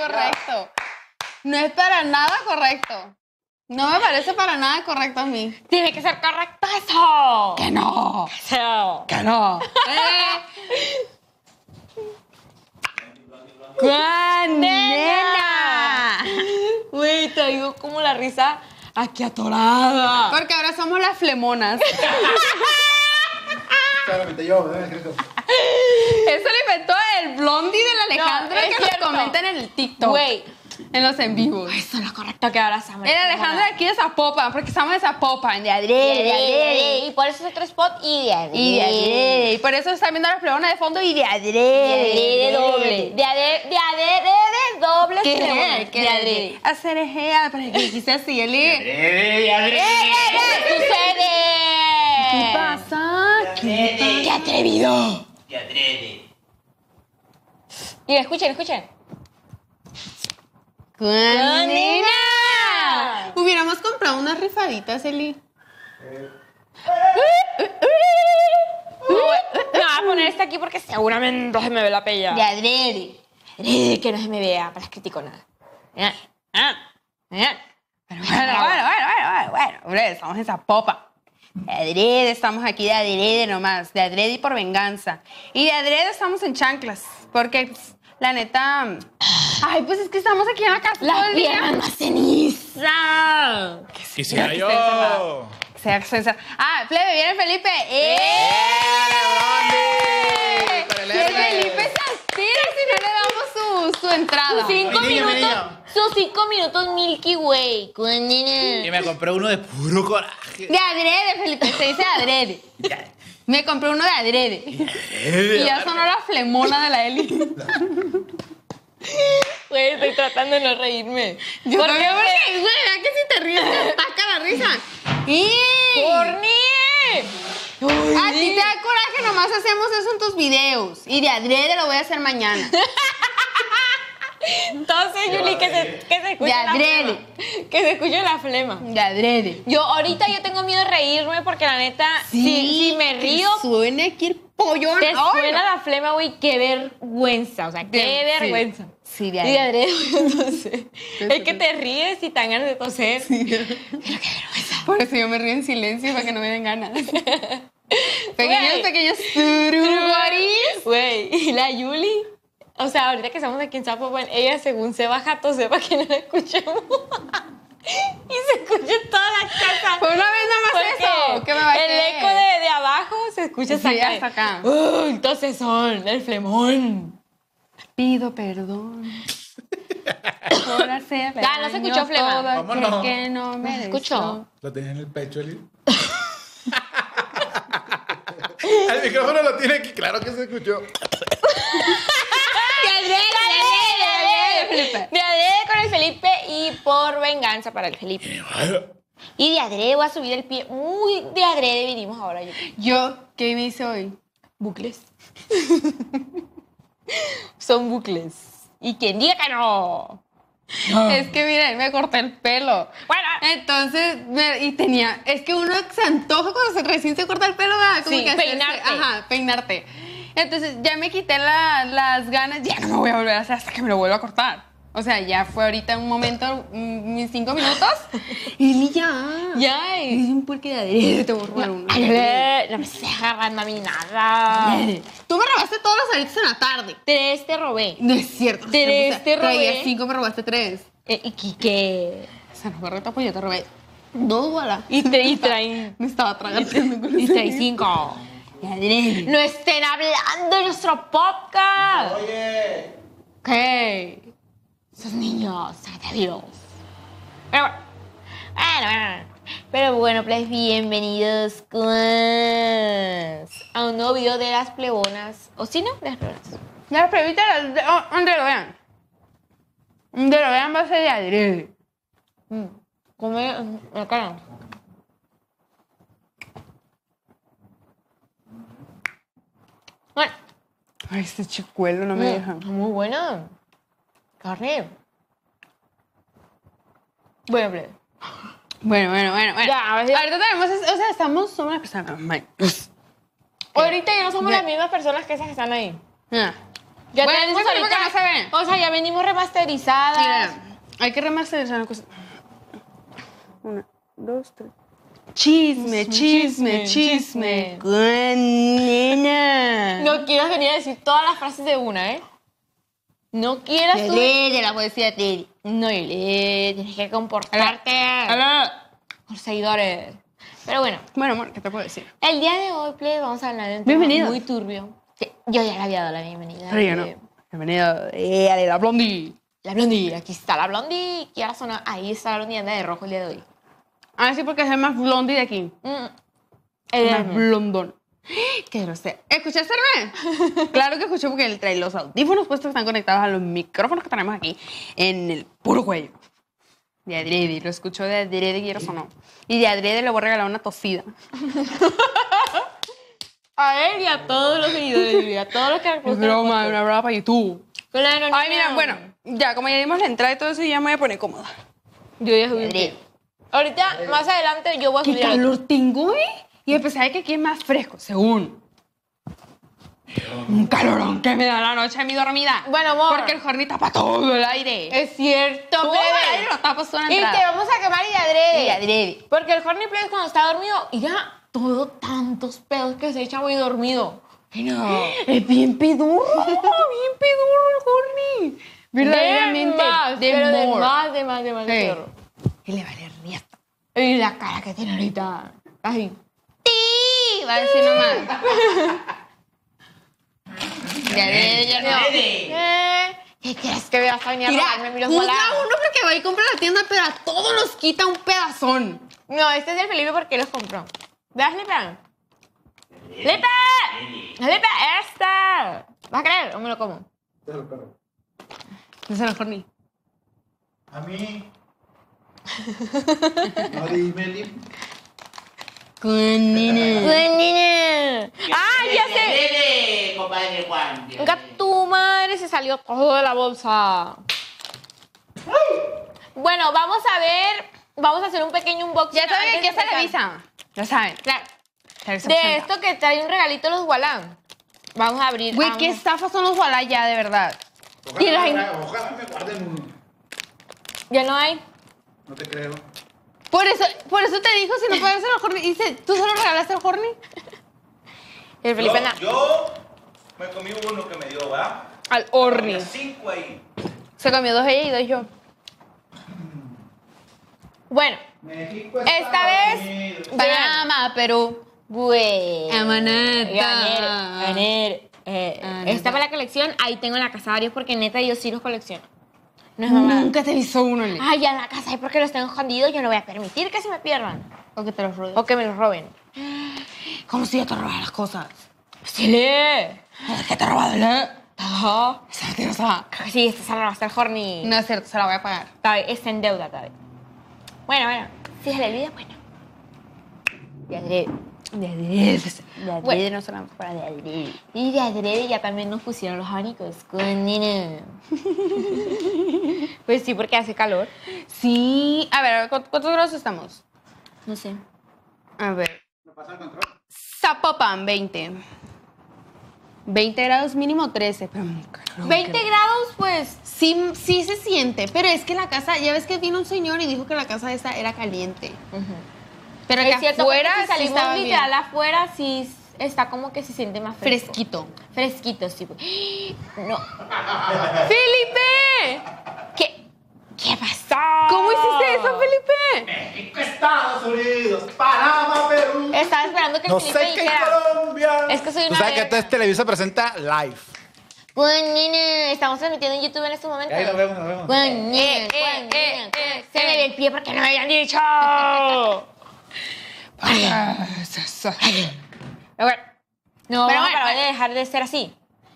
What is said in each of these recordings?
correcto. No es para nada correcto. No me parece para nada correcto a mí. Tiene que ser correcto eso. Que no. Que, no. Que Uy, te digo como la risa aquí atorada. Porque ahora somos las flemonas. Eso lo inventó el blondie de Alejandro Alejandra que nos comentan en el TikTok en los en vivo. Eso es lo correcto que ahora estamos. El Alejandra aquí de Zapopan, porque en esa Zapopan, de adrede. Y por eso es otro spot y de adrede. Y Y por eso están viendo la fregona de fondo y de adrede. De doble. De adrede, de adrede doble. ¿Qué? ¿Qué? De adrede. Hacer ejea, para que quise así, Eli. De adrede, de adrede. ¡Eh, eh, eh! ¿Qué sucede? ¿Qué pasa? ¿Qué atrevido? De adrede. Y escuchen, escuchen. ¡Nina! Hubiéramos comprado unas rifaditas, Eli. No, voy a poner este aquí porque seguramente no se me ve la pella. De adrede. que no se me vea, para critico nada. Pero bueno, bueno, bueno, bueno, bueno, bueno, estamos en esa popa. De adrede estamos aquí, de adrede nomás, de adrede por venganza. Y de adrede estamos en chanclas, porque pues, la neta. Ay, pues es que estamos aquí en la casa. La todo el ceniza. Que sea, Que sea, que Ah, Flebe, viene Felipe. ¡Eh! ¡Eh! Felipe se aspira si no le damos su, su entrada. Sus cinco minutos. sus cinco minutos Milky Way. Y me compré uno de puro coraje. De adrede, Felipe. Se dice adrede. Me compré uno de adrede. y ya sonó la flemona de la élite. Güey, estoy tratando de no reírme. ¿Por qué, güey? Güey, que si te ríes te la risa. ¡Y! Así A te da coraje, nomás hacemos eso en tus videos. Y de adrede lo voy a hacer mañana. Entonces, Yuli, que se, escucha se escuche la flema. Que se escuche la flema. De Yo ahorita yo tengo miedo de reírme porque la neta, si, me río... Suena que el pollo. Te suena la flema, güey, qué vergüenza. O sea, qué vergüenza. Sí, de adrede. entonces. es que te ríes y tan ganas de Pero qué vergüenza. Por eso yo me río en silencio para que no me den ganas. pequeños, pequeños Güey, y la Yuli... O sea, ahorita que estamos aquí en Chapo, bueno, ella según se baja, todo sepa que no la escuchemos. y se escucha toda la casa. Fue pues una vez más eso. Que me va el eco de, de, abajo se escucha hasta acá. entonces son el flemón. Pido perdón. ya, no se escuchó flema. ¿Cómo no? no me escuchó. Lo tenía en el pecho, Eli. el micrófono lo tiene aquí, claro que se escuchó. Felipe. De adrede con el Felipe y por venganza para el Felipe. Y de adrede voy a subir el pie. Muy de adrede vinimos ahora. Yo, ¿qué me hice hoy? Bucles. Son bucles. Y quien diga que no. Es que miren, me corté el pelo. Bueno, entonces, y tenía. Es que uno se antoja cuando recién se corta el pelo, ¿verdad? Como que peinarte. ajá, peinarte. Entonces ya me quité las ganas, ya no me voy a volver a hacer hasta que me lo vuelva a cortar. O sea, ya fue ahorita un momento, mm, mis cinco minutos. y ya. Ya. Eh. Y es un porqué de aderezo, te voy a robar uno. No me estés agarrando a mí nada. Tú me robaste todos los aretes en la tarde. Tres te robé. No es cierto. Tres te robé. Traía cinco, me robaste tres. Eh, ¿Y qué? O sea, no me y pues yo te robé dos balas. Y, te, y traí. Me estaba tragando. Y, y traí cinco. No estén hablando en nuestro podcast. Oye. ¿Qué? Esos niños, ¡adiós! Pero bueno. Pero bueno, pues bienvenidos a un nuevo video de las plebonas. ¿O si no? las plebonas. Las plebitas, donde oh, lo vean. Donde lo vean va a ser de Como... Mm. Come la mm, cara. Ay, este chicuelo no me mm, deja. Muy buena. Carne. Bueno, pues. Bueno, bueno, bueno, bueno. Ya, a ver, Ahorita tenemos, o sea, estamos, somos las personas Ahorita ya no somos las mismas personas que esas que están ahí. Ya. Ya tenemos ahorita, O sea, ya venimos remasterizadas. Mira, hay que remasterizar las cosas. Una, dos, tres. Chisme, chisme, chisme, chisme. Nena. No quieras venir a decir todas las frases de una, ¿eh? No quieras tú. de la poesía de No, Yolé, tienes que comportarte. Por seguidores. Pero bueno. Bueno, amor, ¿qué te puedo decir? El día de hoy, Play, vamos a hablar de un tema muy turbio. Yo ya le había dado la bienvenida. Pero yo no. Bienvenido. Eh, la blondie. La blondie, aquí está la blondie. son Ahí está la blondie, anda de rojo el día de hoy. Ah, sí, porque es el más blondie de aquí. Mm. El eh, más blondón. Qué grosero. ¿Escuchaste, René? claro que escuché porque trae los audífonos puestos están conectados a los micrófonos que tenemos aquí en el puro cuello. De adrede, lo escuchó de adrede, quiero o no. Y de adrede le voy a regalar una tosida. a él y a todos los seguidores, y a todos los que han Es broma, una broma para YouTube. Claro, no, Ay, mira, bueno, ya, como ya dimos la entrada y todo eso, ya me voy a poner cómoda. Yo ya subí. Ahorita, más adelante, yo voy a subir. ¿Qué calor tengo, eh? Y a que aquí es más fresco, según. Un calorón que me da la noche de mi dormida. Bueno, amor. Porque el jordi tapa todo el aire. Es cierto, Todo el aire lo Y te vamos a quemar y adrede. Y adrede. Porque el horny plays cuando está dormido, y ya, todo tantos pedos que se echa muy dormido. no. Es bien peduro. bien peduro el horny. Verdaderamente. De más, de de más, de más, de más, y le vale nieto Y la cara que tiene ahorita. Así. ¡Ti! Va a decir nomás. ya de, ya no. ¿Qué quieres que veas a venir a robarme mi uno porque va y compra la tienda, pero a todos los quita un pedazón. No, este es el Felipe porque los compró. ¿Ves, Lipa? ¡Lipa! ¡Lipa, esta! ¿Vas a creer o me lo como? Te lo como. No se lo corní. A mí. Mari Meli. Cunina. Cunina. Ah, ya sé. compadre Juan. Venga, tu madre se salió todo de la bolsa. Bueno, vamos a ver. Vamos a hacer un pequeño unboxing. Ya saben qué se revisa. Ya saben. De esto que trae un regalito los Walán. Vamos a abrir. Güey, qué estafa son los Walán ya, de verdad. Ojalá, ojalá me guarden Ya no hay. No te creo. Por eso, por eso te dijo, si no puedes hacer el horny. Dice, ¿tú solo regalaste el horny? El Felipe nada. yo me comí uno que me dio, ¿verdad? Al horny. Cinco ahí. Se comió dos ella y dos yo. Bueno, esta vez Panamá, Perú. Güey. Amanata. Ganer. Eh, esta fue la colección, ahí tengo la casa varios porque neta yo sí los colecciono. No Nunca te avisó uno, Lee. Ay, en la casa, ¿y por qué los tengo escondidos? Yo no voy a permitir que se me pierdan. O que te los roben. O que me los roben. ¿Cómo si yo te robara las cosas? Sí, ¿Qué te he robado, Lee? Ajá. Esa no sí, esta sala va a ser horny. No es cierto, se la voy a pagar. bien es en deuda, bien Bueno, bueno. Si se le olvida, bueno. Ya Le. De adrede. De adrede, no solamente para de adrede. Y de adrede ya también nos pusieron los abanicos. pues sí, porque hace calor. Sí. A ver, ¿cuántos grados estamos? No sé. A ver. Lo pasa el control? Zapopan, 20. 20 grados mínimo 13, pero 20 grados, pues sí, sí se siente, pero es que la casa, ya ves que vino un señor y dijo que la casa esta era caliente. Pero que afuera si salimos literal afuera sí está como que se siente más fresco. fresquito. Fresquito, sí. No. ¡Felipe! ¿Qué? ¿Qué pasó? ¿Cómo hiciste eso, Felipe? México, Estados Unidos, Panamá, Perú. Estaba esperando que no Felipe sé qué Colombia. Es que soy una. Tú sabes que esta es este Televisa presenta live. Buen pues, estamos transmitiendo en YouTube en este momento. Ahí lo vemos, lo vemos. Buen pues, nene, eh, pues, eh, eh, se me ve el pie porque no me habían dicho. Pero bueno, no pero vamos a dejar de ser así.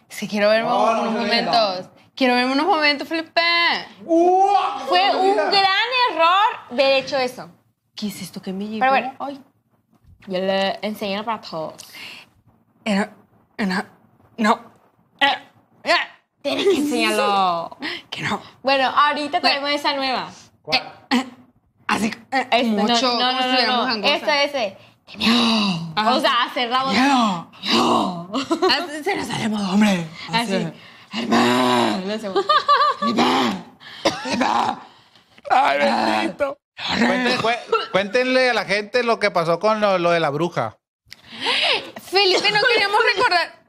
Sí, quiero verme unos momentos. Quiero verme unos momentos, Felipe. ¡Uah! Fue un gran error haber hecho eso. ¿Qué es esto que me llegó? hoy yo le enseñé para todos. Era, era, no. Era, eh, era. Eh, tienes que enseñarlo. Que no. Bueno, ahorita tenemos esa nueva. ¿Cuál? Eh, Así, eh, eh, este, mucho, no, no, no, no, es Ese, mío. o sea, hacer la voz. ¡Yo! Así se nos haremos, hombre. Ah, Así. ¡Hermán! ¡Hermano! ¡Hermán! ¡Ay, Cuéntenle, cuéntenle a la gente lo que pasó con lo, lo de la bruja. Felipe, no queríamos recordar.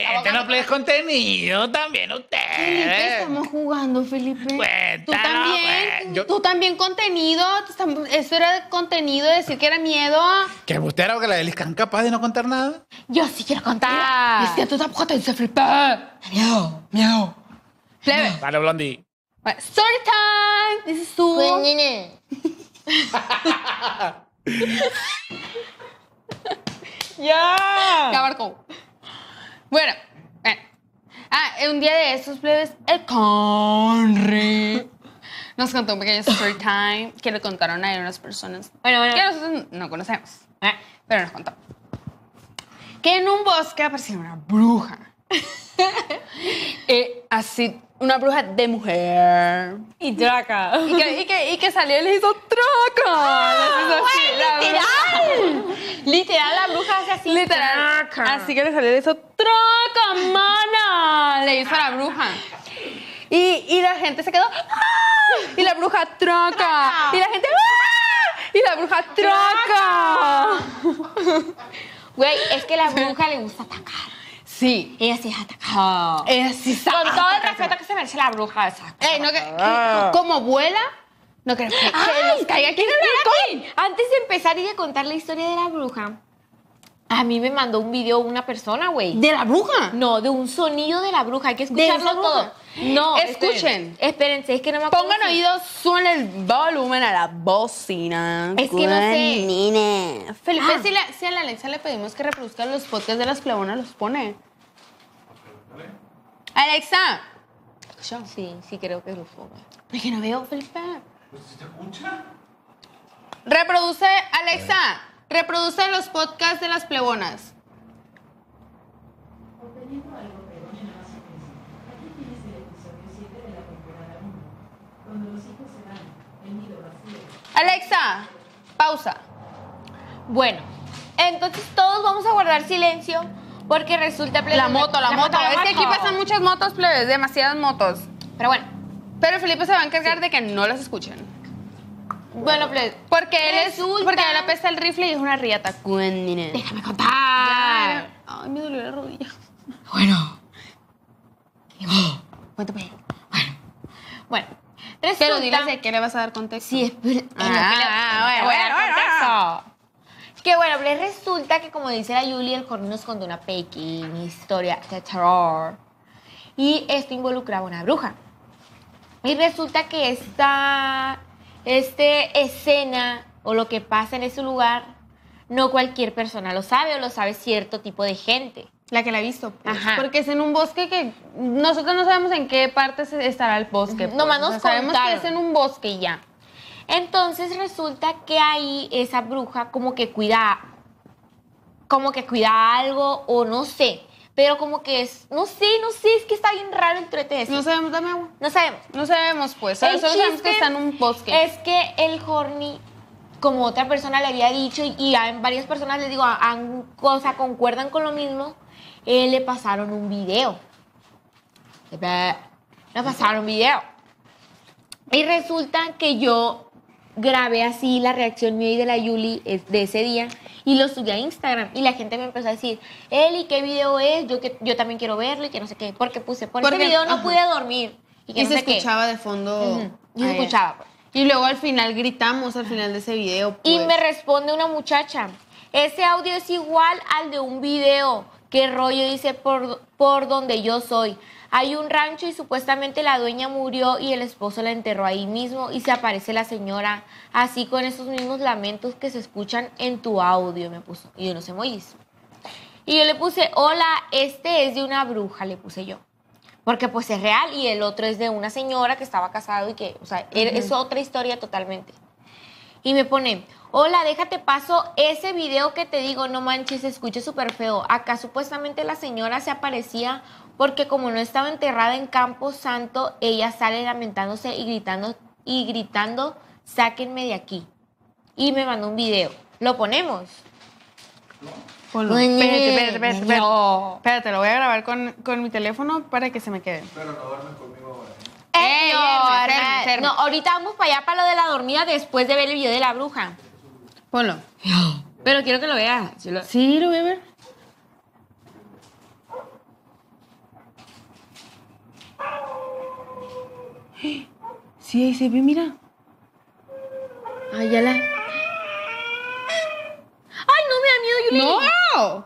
Cuéntanos, pues, contenido también usted. Felipe, estamos jugando, Felipe. Cuéntanos, tú también, pues. tú también contenido. Eso era contenido, decir que era miedo. Que usted era lo que la deliscan capaz de no contar nada. Yo sí quiero contar. Es ah. que tú tampoco te dices, Felipe. Miedo, miedo. Plebe. Dale, Blondie. Story time. This is tú. Pues, ya. Qué Ya abarcó. Bueno, eh. ah, un día de esos plebes, el Conry nos contó un pequeño story time que le contaron a unas personas bueno, que nosotros no conocemos, eh. pero nos contó que en un bosque apareció una bruja. y eh, así una bruja de mujer. Y traca. Y que, salió y le hizo traca. Ah, literal. literal, la bruja hace así. Literal. Así que le salió y le hizo traca, mana. Le hizo a la bruja. Y, la gente se quedó. ¡Ah! Y la bruja troca Y la gente. ¡Ah! Y la bruja traca. Güey, es que la bruja le gusta atacar. Sí. Ella sí es atacada. Ella sí Con todo el respeto que se merece la bruja esa. no, ah. como vuela, no creo que, caiga aquí. Antes de empezar y de contar la historia de la bruja, a mí me mandó un video una persona, güey. ¿De la bruja? No, de un sonido de la bruja. Hay que escucharlo todo. No. Escuchen. Espérense, es que no me acuerdo. Pongan oídos, suban el volumen a la bocina. Es que no sé. Felipe, si, si a la Alexa le pedimos que reproduzca los podcasts de las plebonas, los pone. Alexa. ¿Escuchó? Sí, sí creo que lo foca. Es que no veo, Felipe. Pues, ¿Se te escucha? Reproduce, Alexa, reproduce los podcasts de las plebonas. Obteniendo algo peor a más Aquí tienes el episodio 7 de la temporada 1, cuando los hijos se van, el nido vacío. Alexa, pausa. Bueno, entonces todos vamos a guardar silencio porque resulta, plebes. La moto, la, moto. a es que aquí pasan muchas motos, plebes, demasiadas motos. Pero bueno. Pero Felipe se va a encargar de que no las escuchen. Bueno, plebes. Porque él es. Porque él apesta el rifle y es una riata. Déjame contar. Ay, me dolió la rodilla. Bueno. ¿Cuánto Bueno. Bueno. Resulta... Pero dígase que le vas a dar contexto. Sí, es... Ah, bueno, bueno, bueno. Que bueno, pues resulta que como dice la Julia el corno nos contó una pequeña historia de terror. Y esto involucraba a una bruja. Y resulta que esta, este escena o lo que pasa en ese lugar, no cualquier persona lo sabe o lo sabe cierto tipo de gente. La que la ha visto. Pues. Ajá. Porque es en un bosque que nosotros no sabemos en qué parte estará el bosque. no Nomás pues. nos sabemos que es en un bosque y ya. Entonces resulta que ahí esa bruja como que cuida, como que cuida algo o no sé. Pero como que es, no sé, no sé, es que está bien raro el truete No sabemos, dame agua. No sabemos. No sabemos, pues. Solo sabemos que está en un bosque. Es que el Horny como otra persona le había dicho y, a varias personas le digo, han o sea, concuerdan con lo mismo, eh, le pasaron un video. Le pasaron un video. Y resulta que yo grabé así la reacción mía y de la Yuli de ese día y lo subí a Instagram y la gente me empezó a decir, Eli, ¿qué video es? Yo, que, yo también quiero verlo y que no sé qué, porque puse, por porque, video no pude dormir. Y, se escuchaba de fondo. Pues. Y luego al final gritamos, al final de ese video. Y pues. me responde una muchacha, ese audio es igual al de un video. que rollo dice por, por donde yo soy? Hay un rancho y supuestamente la dueña murió y el esposo la enterró ahí mismo y se aparece la señora, así con esos mismos lamentos que se escuchan en tu audio, me puso. Y yo no sé, Mois. Y yo le puse, hola, este es de una bruja, le puse yo. Porque pues es real y el otro es de una señora que estaba casado y que, o sea, e-, es otra historia totalmente. Y me pone, hola, déjate paso ese video que te digo, no manches, escuche súper feo. Acá supuestamente la señora se aparecía porque como no estaba enterrada en Campo Santo, ella sale lamentándose y gritando, y gritando, sáquenme de aquí. Y me mandó un video. ¿Lo ponemos? Ponlo. Espérate, espérate, No. espérate lo voy a grabar con, mi teléfono para que se me quede. Pero no duermen conmigo ahora. ¿eh? Ey, no, ahorita vamos para allá para lo de la dormida después de ver el video de la bruja. Ponlo. Pero quiero que lo veas. Sí, lo voy a ver. Sí, ahí se ve, mira. la... ¡Ay, no me da miedo, Yuli! ¡No!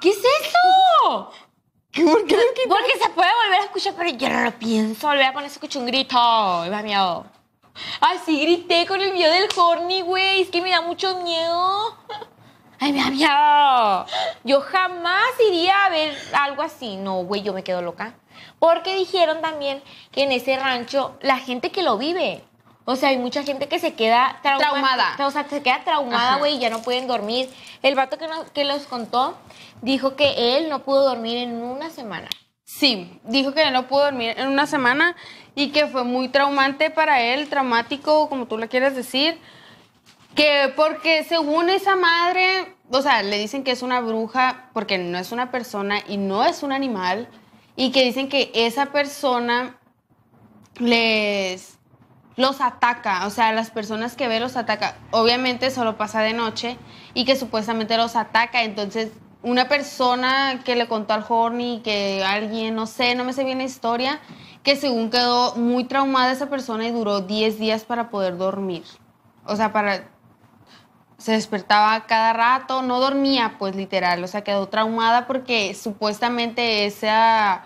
¿Qué es eso? por qué? Porque se puede volver a escuchar, pero yo no lo pienso volver a poner, escucho un grito. Me da miedo. Así grité con el video del horny, güey. Es que me da mucho miedo. Ay, me da Yo jamás iría a ver algo así. No, güey, yo me quedo loca. Porque dijeron también que en ese rancho la gente que lo vive. O sea, hay mucha gente que se queda traumada. O sea, se queda traumada, güey, y ya no pueden dormir. El vato que los contó dijo que él no pudo dormir en una semana. Sí, dijo que no pudo dormir en una semana y que fue muy traumante para él, traumático, como tú le quieres decir, que porque según esa madre, o sea, le dicen que es una bruja porque no es una persona y no es un animal, y que dicen que esa persona les los ataca, o sea, las personas que ve los ataca, obviamente solo pasa de noche y que supuestamente los ataca, entonces una persona que le contó al Horny, que alguien, no sé, no me sé bien la historia, que según quedó muy traumada esa persona y duró 10 días para poder dormir. O sea, para se despertaba cada rato, no dormía, pues literal, o sea, quedó traumada porque supuestamente esa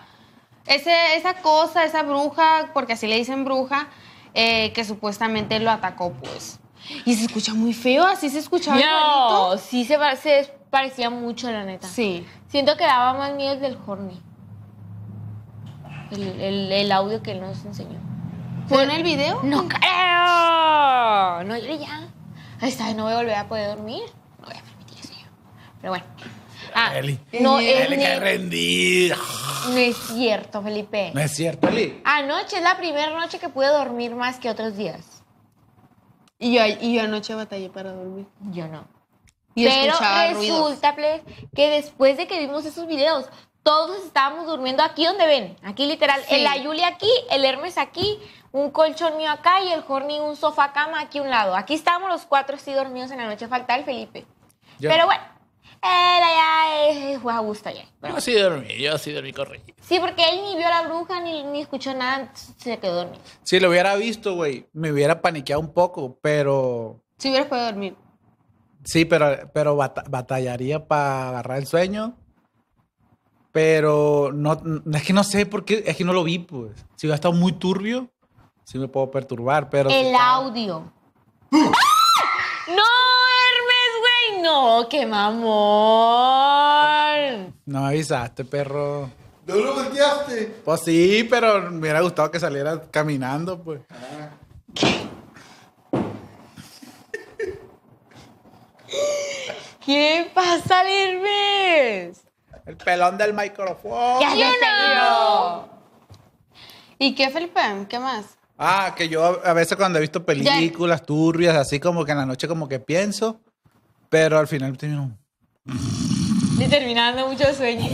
ese, esa cosa, esa bruja, porque así le dicen bruja, eh, que supuestamente lo atacó, pues. Y se escucha muy feo, así se escuchaba. No, sí se, se, parecía mucho, la neta. Sí. Siento que daba más miedo del Horny. El, audio que él nos enseñó. ¿Fue en el video? No creo. No ya. Ahí está, no voy a volver a poder dormir. No voy a permitir eso. Pero bueno. Ah, Eli. no Eli, que rendí. No es cierto, Felipe. No es cierto, Eli. Anoche es la primera noche que pude dormir más que otros días. Y yo, y yo anoche batallé para dormir. Yo no. Pero resulta, pues que después de que vimos esos videos, todos estábamos durmiendo aquí donde ven, aquí literal, La el aquí, el Hermes aquí, un colchón mío acá y el Jorni un sofá cama aquí a un lado. Aquí estábamos los cuatro así dormidos en la noche, fatal, el Felipe. Pero bueno, él allá eh, eh, fue a gusto allá. Yo sí dormí, yo así dormí corriendo. Sí, porque él ni vio a la bruja ni, ni escuchó nada, se quedó dormido. Si lo hubiera visto, güey, me hubiera paniqueado un poco, pero... Si hubiera podido dormir. Sí, pero, pero batallaría para agarrar el sueño. Pero no, es que no sé por qué, es que no lo vi, pues. Si hubiera estado muy turbio, sí me puedo perturbar, pero... El audio. ¡Ah! ¡No, Hermes, güey! ¡No, qué mamón! No me avisaste, perro. ¿No lo volteaste? Pues sí, pero me hubiera gustado que saliera caminando, pues. ¿Qué salir? mis? El pelón del micrófono. Ya you ¿Y qué, Felipe? ¿Qué más? Ah, que yo a veces cuando he visto películas turbias, así como que en la noche como que pienso, pero al final termino... Y terminando mucho sueño.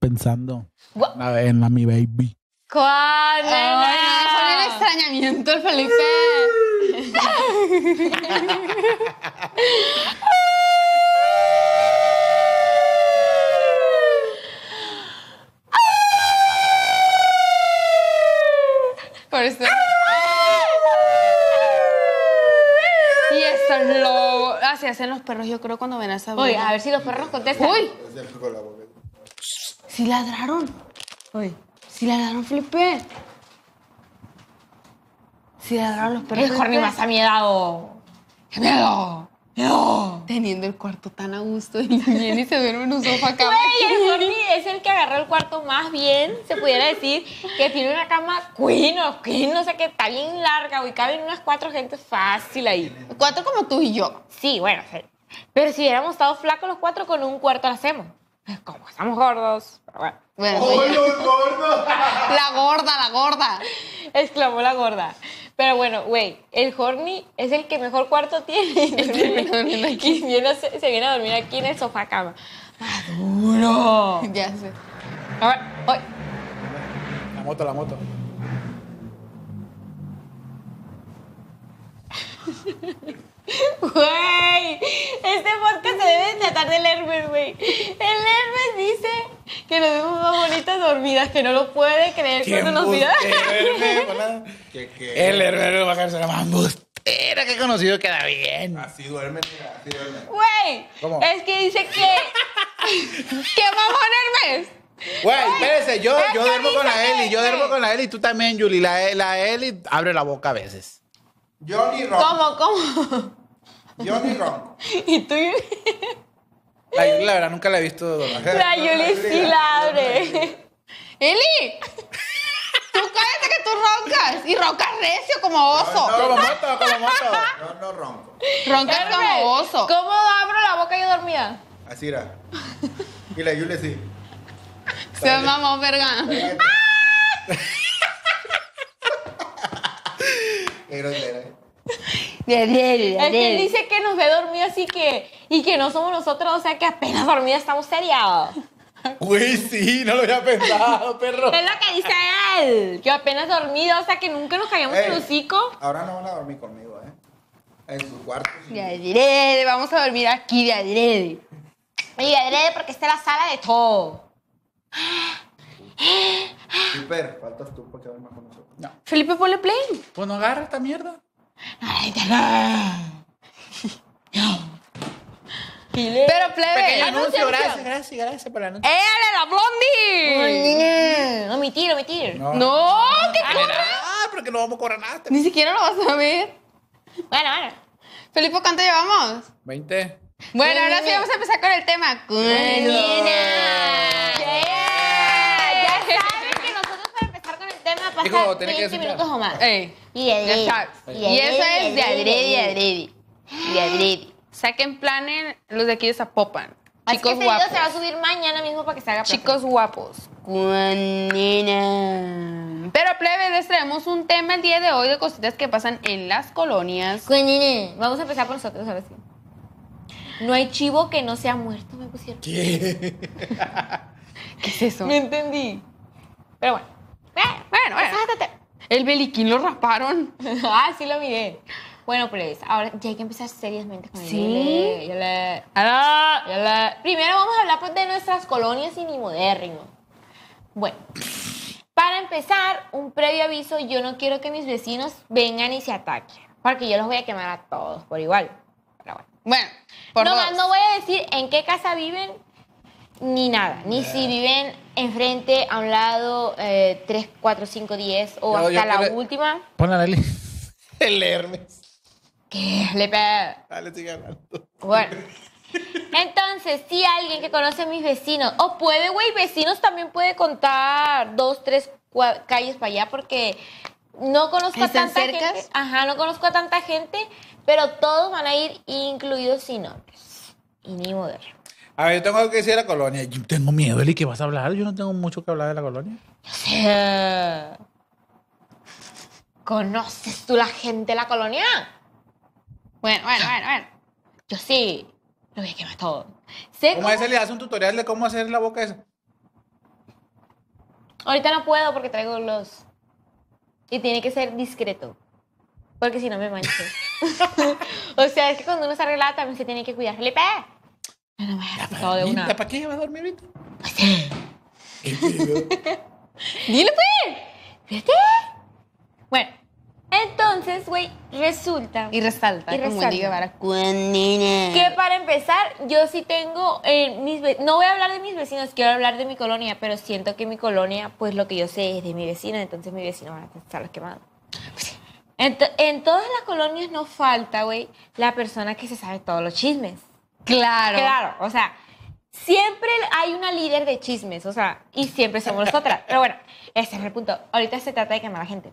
Pensando en ver, mi baby. ¿Cuál? no, ah. extrañamiento, Felipe. Por eso. Y eso lo. Así hacen los perros, yo creo, cuando ven a esa Uy, a ver si los perros contestan. Uy. Si ladraron. Uy. Si ladraron, Felipe. Sí, adorar los perros. Mejor ni más a oh. miedo. ¡Qué miedo! ¡Miedo! Teniendo el cuarto tan a gusto y y se duerme en un sofá acá. Güey, es el que agarró el cuarto más bien, se pudiera decir, que tiene una cama queen o queen, no sé qué, está bien larga, güey, caben unas cuatro gentes fácil ahí. Cuatro como tú y yo. Sí, bueno, sí. Pero si hubiéramos estado flacos los cuatro, con un cuarto lo hacemos. Pues, como estamos gordos, pero bueno. Pues la gorda, la gorda. Exclamó la gorda. Pero bueno, güey, el Horny es el que mejor cuarto tiene. Se viene, a, dormir aquí en el sofá cama. ¡Maduro! Ya sé. A ver, hoy. La moto, la moto. Güey, este podcast se debe tratar del Hermes, güey. El Hermes dice que nos vemos más bonitas dormidas, que no lo puede creer cuando nos El Hermes va a la más bustera que conocido queda bien. Así duerme, es que dice que. ¡Qué mamón Hermes! Güey, espérese, yo, yo duermo con la Eli, yo duermo con la Eli, tú también, Yuli. La, la Eli abre la boca a veces. Johnny Ron. ¿Cómo, cómo? Johnny Ron. ¿Y tú? La Yuli, la verdad, nunca la he visto doblaje. La Yuli sí la abre. ¡Eli! ¡Tú cállate que tú roncas! Y roncas recio como oso. No, no, como como No, no ronco. Roncas como oso. ¿Cómo abro la boca yo dormida? Así era. Y la Yuli sí. Se mamó, verga. Qué grosera. ¿eh? de, que él dice que nos ve dormidos así que. Y que no somos nosotros, o sea que apenas dormidos estamos seriados. ¡Uy, sí, no lo había pensado, perro. Es lo que dice él. Que apenas dormido, o sea que nunca nos callamos el eh, hocico. Ahora no van a dormir conmigo, ¿eh? En su cuarto. De adrede, vamos a dormir aquí de adrede. Y de adrede porque es la sala de todo. Super, faltas tú porque vas más conmigo. No. Felipe, ponle play. Pues no agarra esta mierda. Ay, Pero plebe. Pequeño anuncio, gracias, gracias, gracias por el anuncio. ¡Él la blondie! No, mi tiro, mi tiro. No, no que ah, corra. Ah, que no vamos a cobrar nada. Ni siquiera lo vas a ver. Bueno, bueno. Felipe, ¿cuánto llevamos? 20. Bueno, ahora sí vamos a empezar con el tema. pasar Chico, que minutos o más. Y ya sabes. Y eso es de adrede, de adrede. De adrede. Saquen planes los de aquí de Zapopan. Así que video se va a subir mañana mismo para que se haga perfil. Chicos guapos. Pero plebe, les traemos un tema el día de hoy de cositas que pasan en las colonias. Vamos a empezar por nosotros A ver si No hay chivo que no sea muerto, me pusieron. ¿Qué? ¿Qué es eso? Me entendí. Pero bueno. Bueno, bueno, El beliquín lo rasparon. ah, sí lo miré. Bueno, pues ahora ya hay que empezar seriamente con el ¿Sí? Primero vamos a hablar pues, de nuestras colonias y ni modernos. Bueno, para empezar, un previo aviso, yo no quiero que mis vecinos vengan y se ataquen, porque yo los voy a quemar a todos por igual. bueno, no, no voy a decir en qué casa viven, ni nada, ni si viven enfrente, a un lado, 3, 4, 5, 10 o hasta la última. Ponale. el, el Hermes. ¿Qué? Le pega. Dale, Bueno. Entonces, si alguien que conoce a mis vecinos, o puede, güey, vecinos también puede contar dos, tres calles para allá, porque no conozco a tanta cercas? Ajá, no conozco a tanta gente, pero todos van a ir incluidos sin nombres. Y ni mover a ver, yo tengo algo que decir de la colonia. Yo tengo miedo, Eli, que vas a hablar? Yo no tengo mucho que hablar de la colonia. Yo sé. ¿conoces tú la gente de la colonia? Bueno, bueno, bueno, bueno. Yo sí, lo voy a quemar todo. Sé ¿Cómo, cómo... le hace un tutorial de cómo hacer la boca esa? Ahorita no puedo porque traigo los... Y tiene que ser discreto. Porque si no me mancho. o sea, es que cuando uno se arregla también se tiene que cuidar. ¡Felipe! Pues, para, una. qué? ¿Ya a dormir ahorita? Pues, eh. Dile, pues. Bueno, entonces, güey, resulta. Y resalta, y Que para empezar, yo sí tengo. Eh, mis No voy a hablar de mis vecinos, quiero hablar de mi colonia, pero siento que mi colonia, pues lo que yo sé es de mi vecina entonces mi vecino va a estar los quemados. Pues, en, en todas las colonias no falta, güey, la persona que se sabe todos los chismes. Claro. Claro, o sea, siempre hay una líder de chismes, o sea, y siempre somos nosotras. Pero bueno, ese es el punto. Ahorita se trata de quemar a la gente.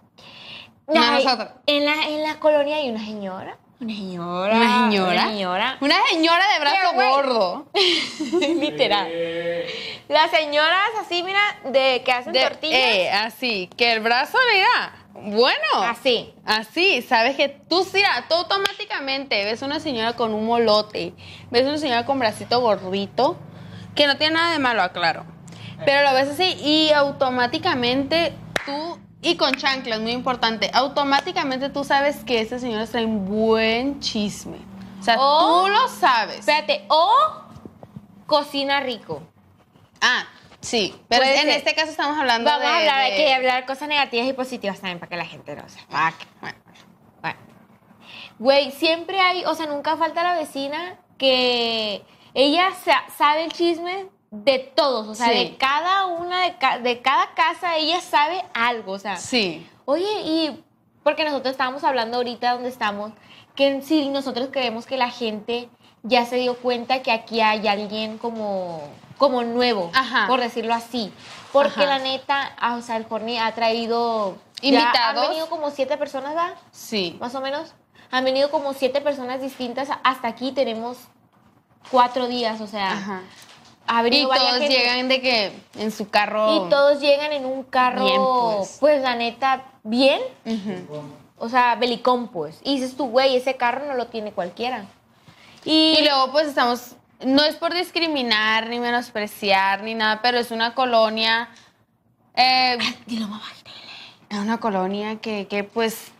No, nosotros. En la, colonia hay una señora. Una señora. Una señora. Una señora. de brazo gordo. Literal. Las señoras así, mira, de que hacen tortillas. Eh, así, que el brazo mira. Bueno. Así. Así, sabes que tú, sí ah, tú automáticamente ves una señora con un molote, ves una señora con bracito gordito, que no tiene nada de malo, aclaro. Pero lo ves así y automáticamente tú, y con chanclas, muy importante, automáticamente tú sabes que esa señora está en buen chisme. O sea, tú lo sabes. Espérate, o cocina rico. Ah, Sí, pero pues en este caso estamos hablando de... Vamos a hablar, de... hablar cosas negativas y positivas también para que la gente no sepa. Ah, bueno, bueno. Güey, siempre hay, o sea, nunca falta la vecina que ella sabe el chisme de todos, o sea, de cada una, de, de cada casa, ella sabe algo, o sea. Sí. Oye, y porque nosotros estábamos hablando ahorita donde estamos, que si nosotros creemos que la gente ya se dio cuenta que aquí hay alguien como, como nuevo, por decirlo así. Porque la neta, ah, o sea, el Jorni ha traído... ¿Invitados? han venido como siete personas, ¿verdad? Sí. Más o menos. Han venido como siete personas distintas. Hasta aquí tenemos cuatro días, o sea... Ajá. y todos llegan de que en su carro... Y todos llegan en un carro, pues. pues. la neta, bien. O sea, belicón, pues. Y dices tú, güey, ese carro no lo tiene cualquiera. Y, luego pues estamos, no es por discriminar ni menospreciar ni nada, pero es una colonia... Eh, dilo mamá, Es una colonia que, pues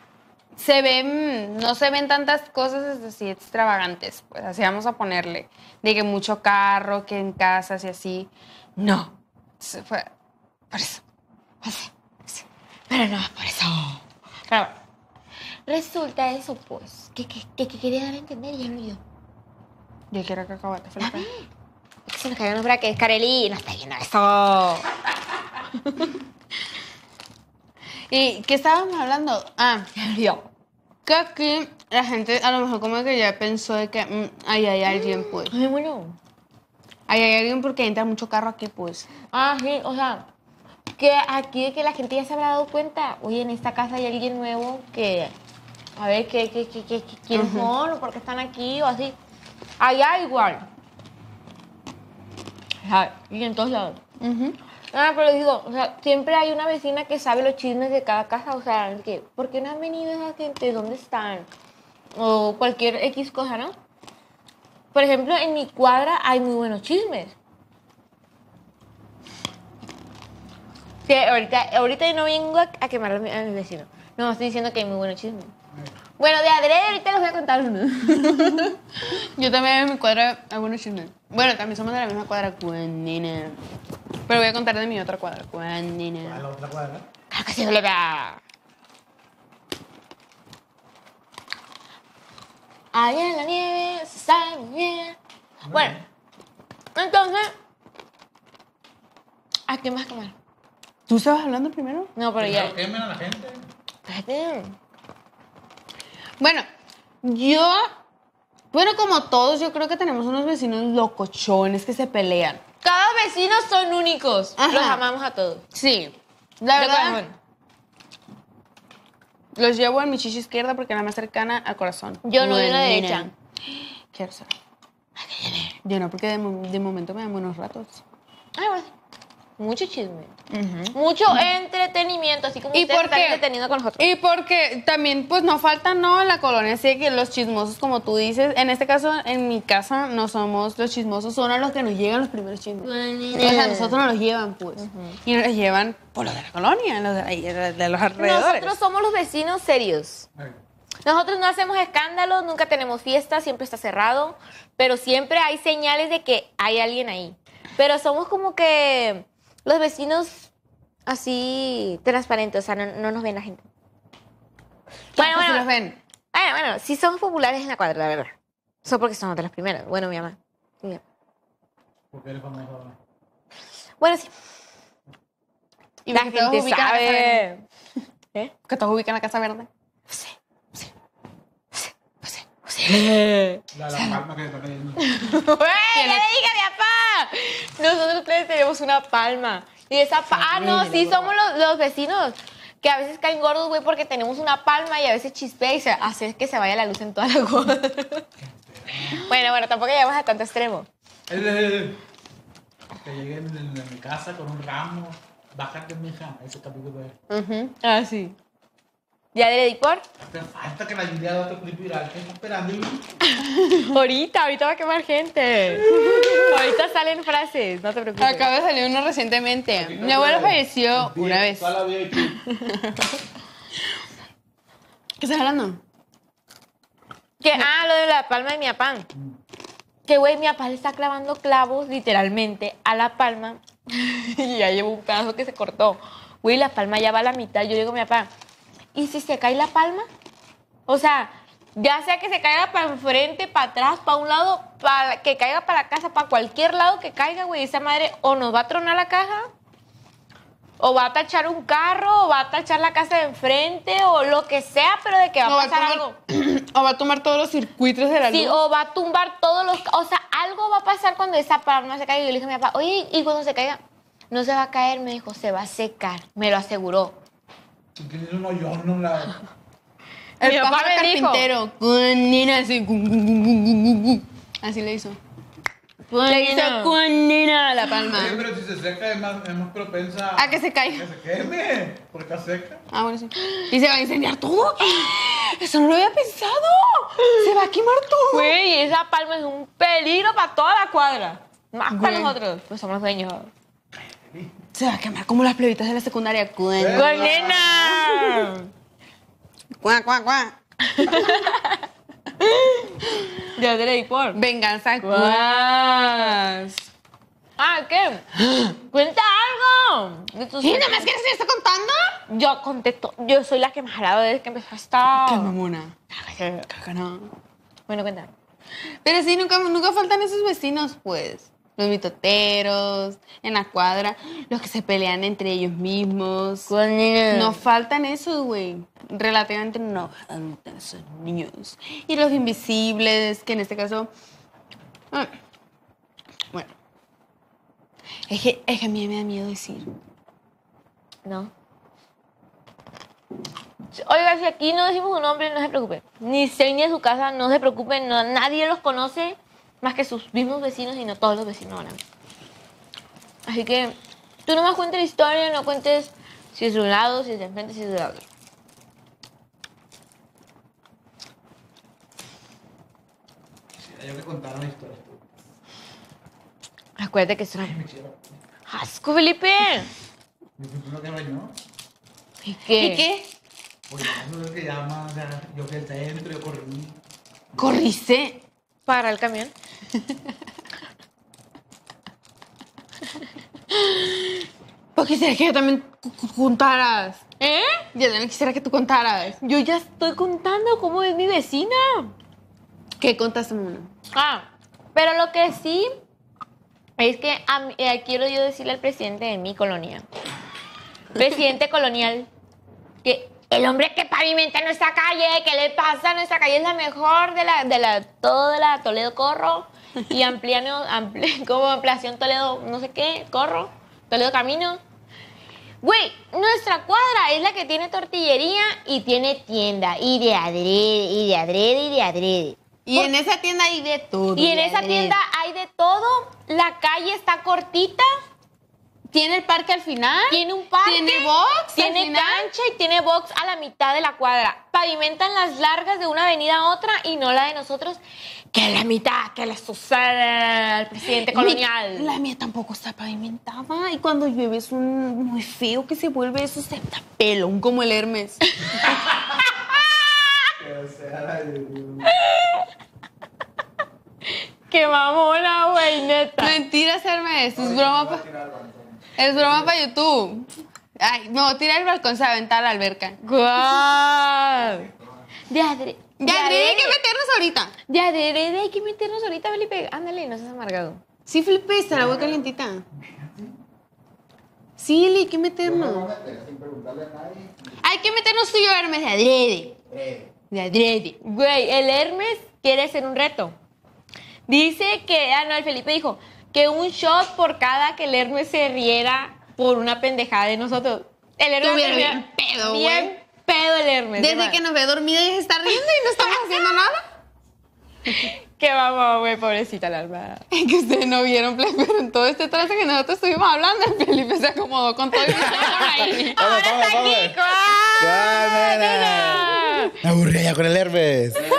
se ven, no se ven tantas cosas así extravagantes, pues así vamos a ponerle, de que mucho carro, que en casas y así. No, se fue por eso. Así, Pero no, por eso. claro Resulta eso, pues, que, que, quería dar a entender y ya lo yo quiero cacahuate frappé. Es que se nos cayó que es y No está viendo eso. ¿Y qué estábamos hablando? Ah, yo. Que aquí la gente a lo mejor como que ya pensó de que mm, ahí hay alguien, mm, pues. Ay, bueno. Ahí hay alguien porque entra mucho carro aquí, pues. Ah, sí, o sea, que aquí de que la gente ya se habrá dado cuenta, oye, en esta casa hay alguien nuevo que, a ver, que, que, quiénes son por qué están aquí o así. Allá igual. y entonces... todos lados. Ah, pero digo, o sea, siempre hay una vecina que sabe los chismes de cada casa, o sea, ¿por qué no han venido esa gente? ¿Dónde están? O cualquier X cosa, ¿no? Por ejemplo, en mi cuadra hay muy buenos chismes. Sí, ahorita, ahorita no vengo a, quemar a mi vecino. No, estoy diciendo que hay muy buenos chismes. Bueno, de adrede ahorita les voy a contar uno. Yo también en mi cuadra algunos unos chismes. Bueno, también somos de la misma cuadra, cuandina. Pero voy a contar de mi otra cuadra, cuandina. ¿A la otra cuadra? Claro que sí, boluda. Allá en la nieve se sabe bien. Bueno, entonces, ¿a qué más comer? ¿Tú estabas hablando primero? No, pero ya. ¿Qué a la gente? Bueno, yo, bueno, como todos, yo creo que tenemos unos vecinos locochones que se pelean. Cada vecino son únicos. Los amamos a todos. Sí. La verdad. Los llevo en mi chicha izquierda porque es la más cercana al corazón. Yo no, de la derecha. Quiero saber. Yo no, porque de, momento me dan buenos ratos. Ay, bueno mucho chisme, mucho entretenimiento, así como ¿Y entretenido con nosotros. Y porque también, pues, no falta, ¿no? En la colonia, así que los chismosos, como tú dices, en este caso, en mi casa, no somos los chismosos, son a los que nos llegan los primeros chismes. nosotros nos los llevan, pues. Y nos llevan por los de la colonia, de, de los alrededores. Nosotros somos los vecinos serios. Nosotros no hacemos escándalos, nunca tenemos fiestas, siempre está cerrado, pero siempre hay señales de que hay alguien ahí. Pero somos como que los vecinos así transparentes, o sea, no, nos ven la gente. Bueno, bueno. los ven? sí son populares en la cuadra, la verdad. Solo porque somos de las primeras. Bueno, mi mamá. ¿Por qué eres Bueno, sí. Y la gente sabe. ¿Eh? Que todos ubican la Casa Verde. No sé. La, palma que está cayendo. ¡Güey! le dije mi papá! Nosotros tres tenemos una palma. Y esa pa... Ah, no, sí, somos los, los vecinos que a veces caen gordos, güey, porque tenemos una palma y a veces chispea y se hace que se vaya la luz en toda la gorda. bueno, bueno, tampoco llegamos a tanto extremo. Eh, eh, eh, que lleguen en, mi casa con un ramo, bájate, mija, ese capítulo es. Uh Ah, sí. ¿Ya de di por? falta que la lluvia de otro clip viral. Espera a esperando? ahorita, ahorita va a quemar gente. ahorita salen frases, no te preocupes. Acaba de salir uno recientemente. Mi abuelo falleció una vez. ¿Qué estás hablando? Que, ah, lo de la palma de mi papá. Que, güey, mi papá le está clavando clavos literalmente a la palma. y ya llevo un pedazo que se cortó. Güey, la palma ya va a la mitad. Yo digo, mi papá, ¿Y si se cae la palma? O sea, ya sea que se caiga para enfrente, para atrás, para un lado, para que caiga para la casa, para cualquier lado que caiga, güey, esa madre o nos va a tronar la caja, o va a tachar un carro, o va a tachar la casa de enfrente, o lo que sea, pero de que va a pasar algo. o va a tomar todos los circuitos de la luz. Sí, o va a tumbar todos los... O sea, algo va a pasar cuando esa palma se caiga. Y yo le dije a mi papá, oye, y cuando se caiga, no se va a caer, me dijo, se va a secar, me lo aseguró que un El papá pájaro carpintero. Cunina, nina, así. Así le hizo. Le hizo con la palma. Sí, pero si se seca es más, es más propensa A que se caiga. que se queme. Porque está seca. Ah, bueno, sí. ¿Y se va a incendiar todo? Eso no lo había pensado. Se va a quemar todo. Güey, esa palma es un peligro para toda la cuadra. Más para nosotros, pues somos dueños. Se va a quemar como las plebitas de la secundaria. ¡Cuenca, nena! ¡Cuá, cuá, cuá! Ya te leí por. Venganza cuás. Ah, ¿qué? ¡Cuenta algo! ¿Y nada más que se está contando? Yo contesto. Yo soy la que más hablado desde que empezó hasta... ¡Qué mamona! no! Bueno, cuenta. Pero sí, nunca, nunca faltan esos vecinos, pues los mitoteros, en la cuadra, los que se pelean entre ellos mismos. No faltan esos, güey. Relativamente no faltan esos niños. Y los invisibles, que en este caso. Ah, bueno. Es que, es que a mí me da miedo decir. No. Oiga, si aquí no decimos un nombre, no se preocupe. Ni ni de su casa, no se preocupen. No, nadie los conoce más que sus mismos vecinos, y no todos los vecinos ahora mismo. Así que tú nomás cuentes la historia, no cuentes si es de un lado, si es de enfrente, si es de otro. Yo que contar una historia. Acuérdate que son. ¡Asco, Felipe! ¿Y qué? ¿Y qué? Pues eso es lo que yo que está dentro yo corrí. ¿Corriste? para el camión. Porque quisiera que yo también contaras. ¿Eh? Yo también quisiera que tú contaras. Yo ya estoy contando cómo es mi vecina. ¿Qué contas, mamá? Ah, pero lo que sí es que eh, quiero yo decirle al presidente de mi colonia, presidente colonial, que el hombre que pavimenta nuestra calle, que le pasa? a Nuestra calle es la mejor de la, de la, toda la Toledo Corro y ampliano, como ampliación Toledo, no sé qué, Corro, Toledo Camino. Güey, nuestra cuadra es la que tiene tortillería y tiene tienda, y de adrede, y de adrede, y de adrede. Y en esa tienda hay de todo. Y en esa tienda hay de todo. La calle está cortita. Tiene el parque al final. Tiene un parque. Tiene box. Tiene al cancha y tiene box a la mitad de la cuadra. Pavimentan las largas de una avenida a otra y no la de nosotros, que la mitad que le sucede al presidente colonial. la mía tampoco está pavimentada. Y cuando llueve es un muy feo que se vuelve eso, se pelón como el Hermes. ¡Qué mamona, güey, neta! Mentiras, Hermes. Sus bromas. Es broma para YouTube. Ay, no, tira el balcón, se aventar a la alberca. ¡Guau! De adrede. De adrede hay que meternos ahorita. De adrede hay que meternos ahorita, Felipe. Ándale, no seas amargado. Sí, Felipe, está la boca calientita. Sí, Eli, hay que meternos. Hay que meternos tú Hermes, de adrede. De adrede. Güey, el Hermes quiere hacer un reto. Dice que... Ah, no, el Felipe dijo que un shot por cada que el Hermes se riera por una pendejada de nosotros. El Hermes bien pedo, güey. Bien pedo el Hermes. Desde que nos ve dormida y se está riendo y no estamos haciendo nada. Qué vamos, güey, pobrecita la alma. que ustedes no vieron, pues, pero en todo este trato que nosotros estuvimos hablando, el Felipe se acomodó con todo y se por ahí. Ahora está Kiko. Ah, me aburrí con el Hermes. ¡Hermes!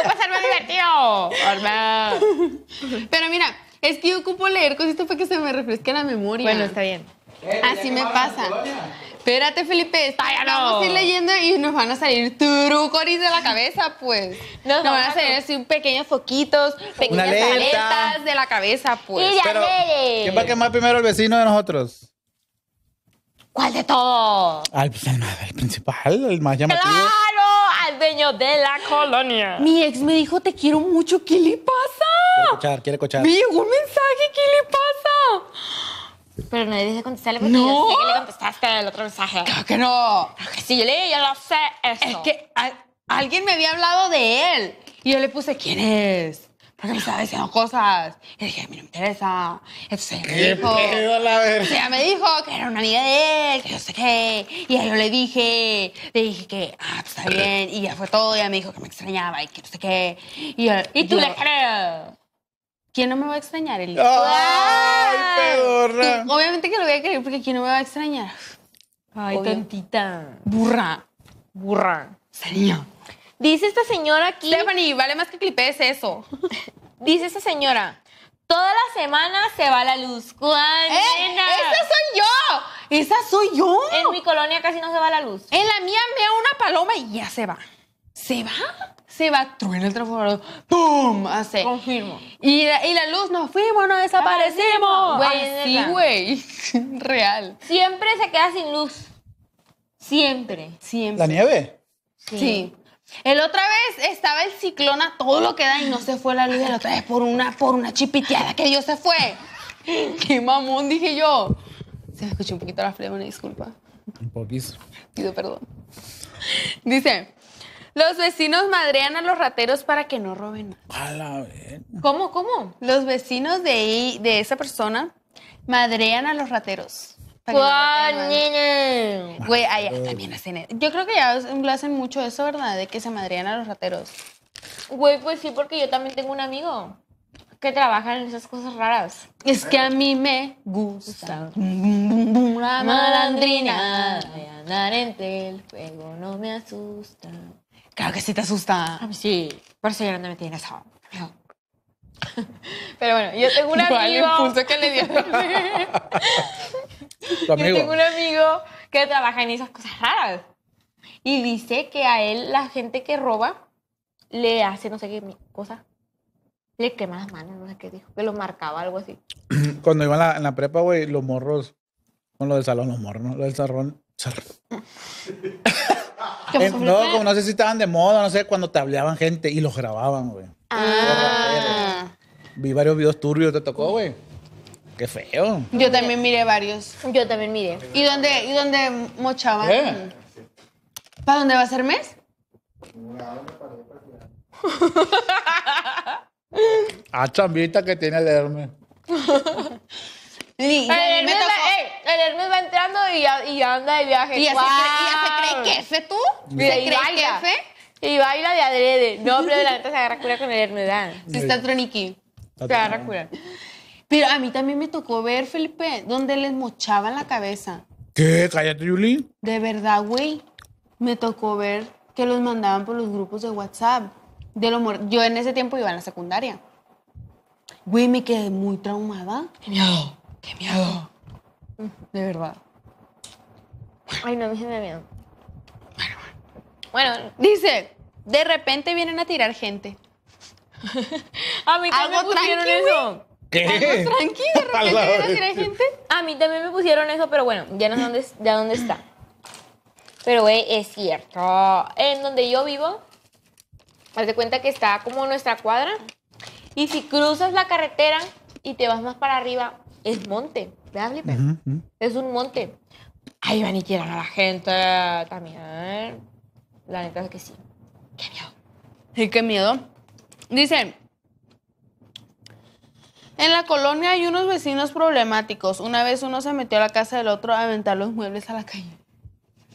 Ocupas ser más divertido! ¡Hermes! Pero mira, es que yo ocupo leer cositas para que se me refresque la memoria. Bueno, está bien. Así me pasa. Espérate, Felipe, está ya no. vamos a ir leyendo y nos van a salir turucoris de la cabeza, pues. Nos, nos van a salir así pequeños foquitos, pequeñas aletas de la cabeza, pues. Y ya Pero, ¿Quién va a quemar primero el vecino de nosotros? ¿Cuál de todos? Al, al pues, principal, el más llamativo. ¡Claro! Al dueño de la colonia. Mi ex me dijo, te quiero mucho. ¿Qué le pasa? Quiere escuchar, quiere cochar. Me llegó un mensaje. ¿Qué le pasa? Pero no le dije contestarle porque no. yo sé que le contestaste el otro mensaje. ¡Claro que no! Claro que sí, yo le yo lo sé eso. Es que alguien me había hablado de él. Y yo le puse, ¿quién es? porque me estaba diciendo cosas. Y dije, a mí no me interesa. Entonces ella me dijo. Pedo, la me dijo que era una amiga de él, que yo sé qué. Y a yo le dije, le dije que, ah, pues está bien. Y ya fue todo. Y ella me dijo que me extrañaba y que no sé qué. Y, yo, ¿Y tú le crees. ¿Quién no me va a extrañar? El... ¡Ay, pedorra! Obviamente que lo voy a creer porque ¿quién no me va a extrañar? Ay, tontita. Burra. Burra. Sería. Dice esta señora aquí. Stephanie, vale más que clipees eso. dice esta señora. Toda la semana se va la luz. ¿Cuál? ¡Eh! ¡Esa soy yo! ¡Esa soy yo! En mi colonia casi no se va la luz. En la mía veo una paloma y ya se va. ¿Se va? Se va, truena el transformador. ¡Pum! Hace. Confirmo. Y la, luz, nos fuimos, nos desaparecimos. Güey, güey. Real. Siempre se queda sin luz. Siempre. Siempre. ¿La nieve? sí. El otra vez estaba el ciclón a todo lo que da y no se fue la luz. La otra vez por una, por una chipiteada que Dios se fue. Qué mamón, dije yo. Se me escuchó un poquito la flema, una disculpa. Un poquito. Pido perdón. Dice, los vecinos madrean a los rateros para que no roben. A la ¿Cómo, cómo? Los vecinos de, de esa persona madrean a los rateros niña! Güey, allá también hacen e-, Yo creo que ya lo hacen mucho eso, ¿verdad? De que se madrían a los rateros. Güey, pues sí, porque yo también tengo un amigo que trabaja en esas cosas raras. Es que a mí me gusta la malandrina. De andar entre el fuego no me asusta. Claro que sí te asusta. sí. Por eso yo no me tiene eso. Pero bueno, yo tengo un amigo. Igual impulso que le dio. Yo tengo un amigo que trabaja en esas cosas raras y dice que a él la gente que roba le hace no sé qué cosa. Le quema las manos, no sé qué dijo, que lo marcaba, algo así. Cuando iba en la, prepa, güey, los morros, con lo del salón, los morros, ¿no? Lo del salón. no, como no sé si estaban de moda, no sé, cuando te hablaban gente y los grababan, güey. Ah. Vi varios videos turbios, ¿te tocó, güey? Qué feo. Yo también miré varios. Yo también miré. ¿Y dónde, y dónde mochaban? ¿Eh? ¿Para dónde va a ser mes? ah, chambita que tiene el Hermes. Eh, el, Hermes va, entrando y anda de viaje. ¿Y ya, wow. se, cree, ¿y ya se cree tú? ¿Se cree baila. Y baila de adrede. No, pero de la neta se agarra cura con el Hermes. Sí, está troniqui. Se agarra cura. Mira, a mí también me tocó ver, Felipe, donde les mochaban la cabeza. ¿Qué? Cállate, Yuli. De verdad, güey. Me tocó ver que los mandaban por los grupos de WhatsApp. De lo Yo en ese tiempo iba a la secundaria. Güey, me quedé muy traumada. ¡Qué miedo! ¡Qué miedo! De verdad. Ay, no, me hice miedo. Bueno, bueno. dice, de repente vienen a tirar gente. a mí también me pusieron eso. ¿Qué? Tranqui, a gente. A mí también me pusieron eso, pero bueno, ya no sé dónde, ya dónde está. Pero, güey, es cierto. En donde yo vivo, haz de cuenta que está como nuestra cuadra. Y si cruzas la carretera y te vas más para arriba, es monte. ¿Verdad, Es un monte. Ahí van y quieren a la gente también. La neta es que sí. Qué miedo. Sí, qué miedo. Dicen, en la colonia hay unos vecinos problemáticos. Una vez uno se metió a la casa del otro a aventar los muebles a la calle.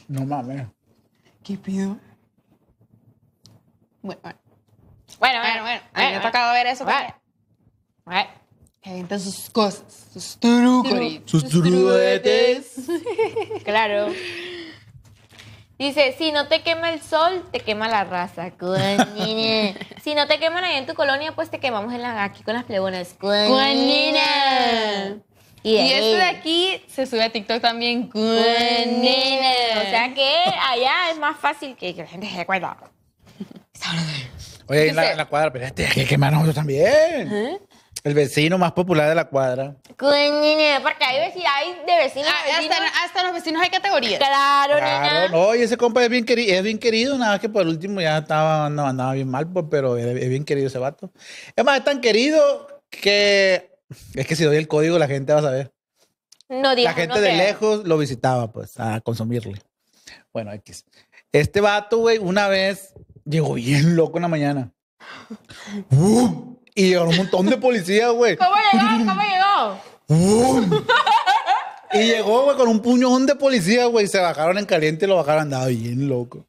No mames. ¿Qué pido? Bueno, bueno. Bueno, bueno, bueno. A me ha tocado ver eso también. Bueno. Que avientan sus cosas, sus trucos. Sus truetes. claro. Dice, si no te quema el sol, te quema la raza. si no te queman allá en tu colonia, pues te quemamos aquí con las plebonas. Y, esto de aquí se sube a TikTok también. O sea que allá es más fácil que, la gente se dé Oye, en la, cuadra, pero este, hay que también. ¿Eh? El vecino más popular de la cuadra. Coño, porque hay, vecinos, de ah, vecinos, Hasta, los vecinos hay categorías. Claro, claro nena. ese compa es bien, querido, es bien querido, nada más que por último ya estaba, no, andaba bien mal, pues, pero es bien querido ese vato. Es más, es tan querido que... Es que si doy el código la gente va a saber. No digas, La gente de lejos lo visitaba, pues, a consumirle. Bueno, X. Este vato, güey, una vez llegó bien loco en la mañana. ¡Uh! y llegaron un montón de policías, güey. ¿Cómo llegó? ¿Cómo llegó? Y llegó, güey, con un puñón de policías, güey. Se bajaron en caliente y lo bajaron. Andaba bien loco.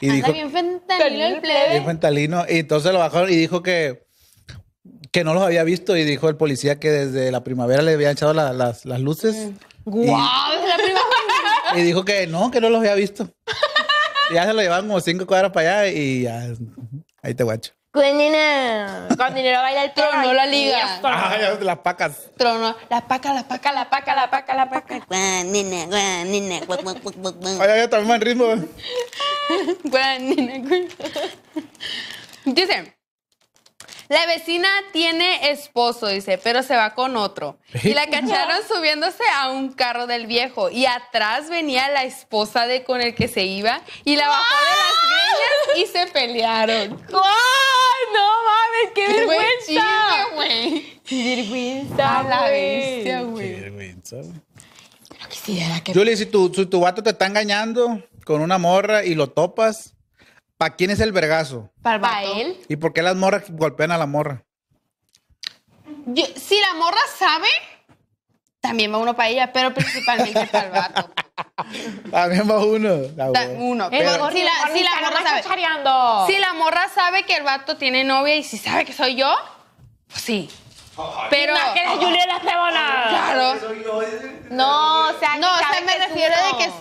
Y Anda dijo, bien fentalino el plebe. Y entonces lo bajaron y dijo que, que no los había visto. Y dijo el policía que desde la primavera le habían echado las, luces. Mm. ¡Guau! desde la Y dijo que no, que no los había visto. Y ya se lo llevaban como cinco cuadras para allá y ya. Ahí te guacho. Con dinero. Con dinero baila el trono, la liga. Ay, ah, las pacas. Trono, las pacas, las pacas, las pacas, las pacas, la paca! ¡Cuandina, Guan, nena, guan, Ay, ay, también mal ritmo. Guan, Dice, la vecina tiene esposo, dice, pero se va con otro. Y la cacharon subiéndose a un carro del viejo. Y atrás venía la esposa de con el que se iba y la bajó de las greñas y se pelearon. ¡No mames! ¡Qué vergüenza! ¡Qué vergüenza! A la bestia, güey. ¡Qué vergüenza! Julie, si tu, si tu vato te está engañando con una morra y lo topas. ¿Para quién es el vergazo? Para, él. ¿Y por qué las morras golpean a la morra? si la morra sabe, también va uno para ella, pero principalmente para el vato. También va uno. uno. si, la, morra sabe, si la morra sabe que el vato tiene novia y si sabe que soy yo, pues sí. Pero. Más que la Juliana Cebona. Claro. No, o sea, No, o sea, me refiero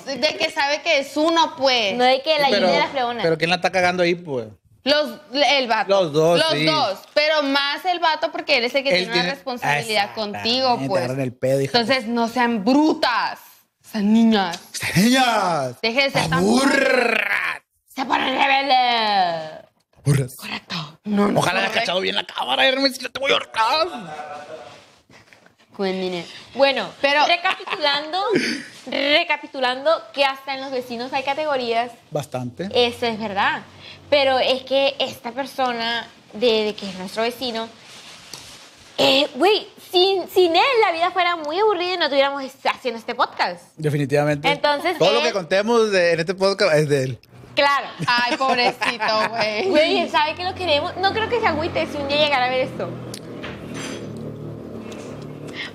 de, que, de que sabe que es uno, pues. No de que la Pero, la Fleona. Pero ¿quién la está cagando ahí, pues? Los, el vato. Los dos. Los dos. Pero más el vato porque él es el que tiene, una responsabilidad ah, contigo, pues. pues. el pedo, hija. Entonces, no sean brutas. Sean niñas. ¡Niñas! Dejen de ser tan burra. Se ponen rebelde. Correcto. Ojalá eh. cachado bien la cámara, Hermes, te voy a ahorcar. Bueno, pero recapitulando, recapitulando que hasta en los vecinos hay categorías. Bastante. Eso es verdad. Pero es que esta persona de, que es nuestro vecino, eh, güey, sin, sin, él la vida fuera muy aburrida y no estuviéramos haciendo este podcast. Definitivamente. Entonces. Todo lo eh, que contemos en este podcast es de él. Claro. Ay, pobrecito, güey. Güey, ¿sabe que lo queremos? No creo que se agüite si un día llegara a ver esto.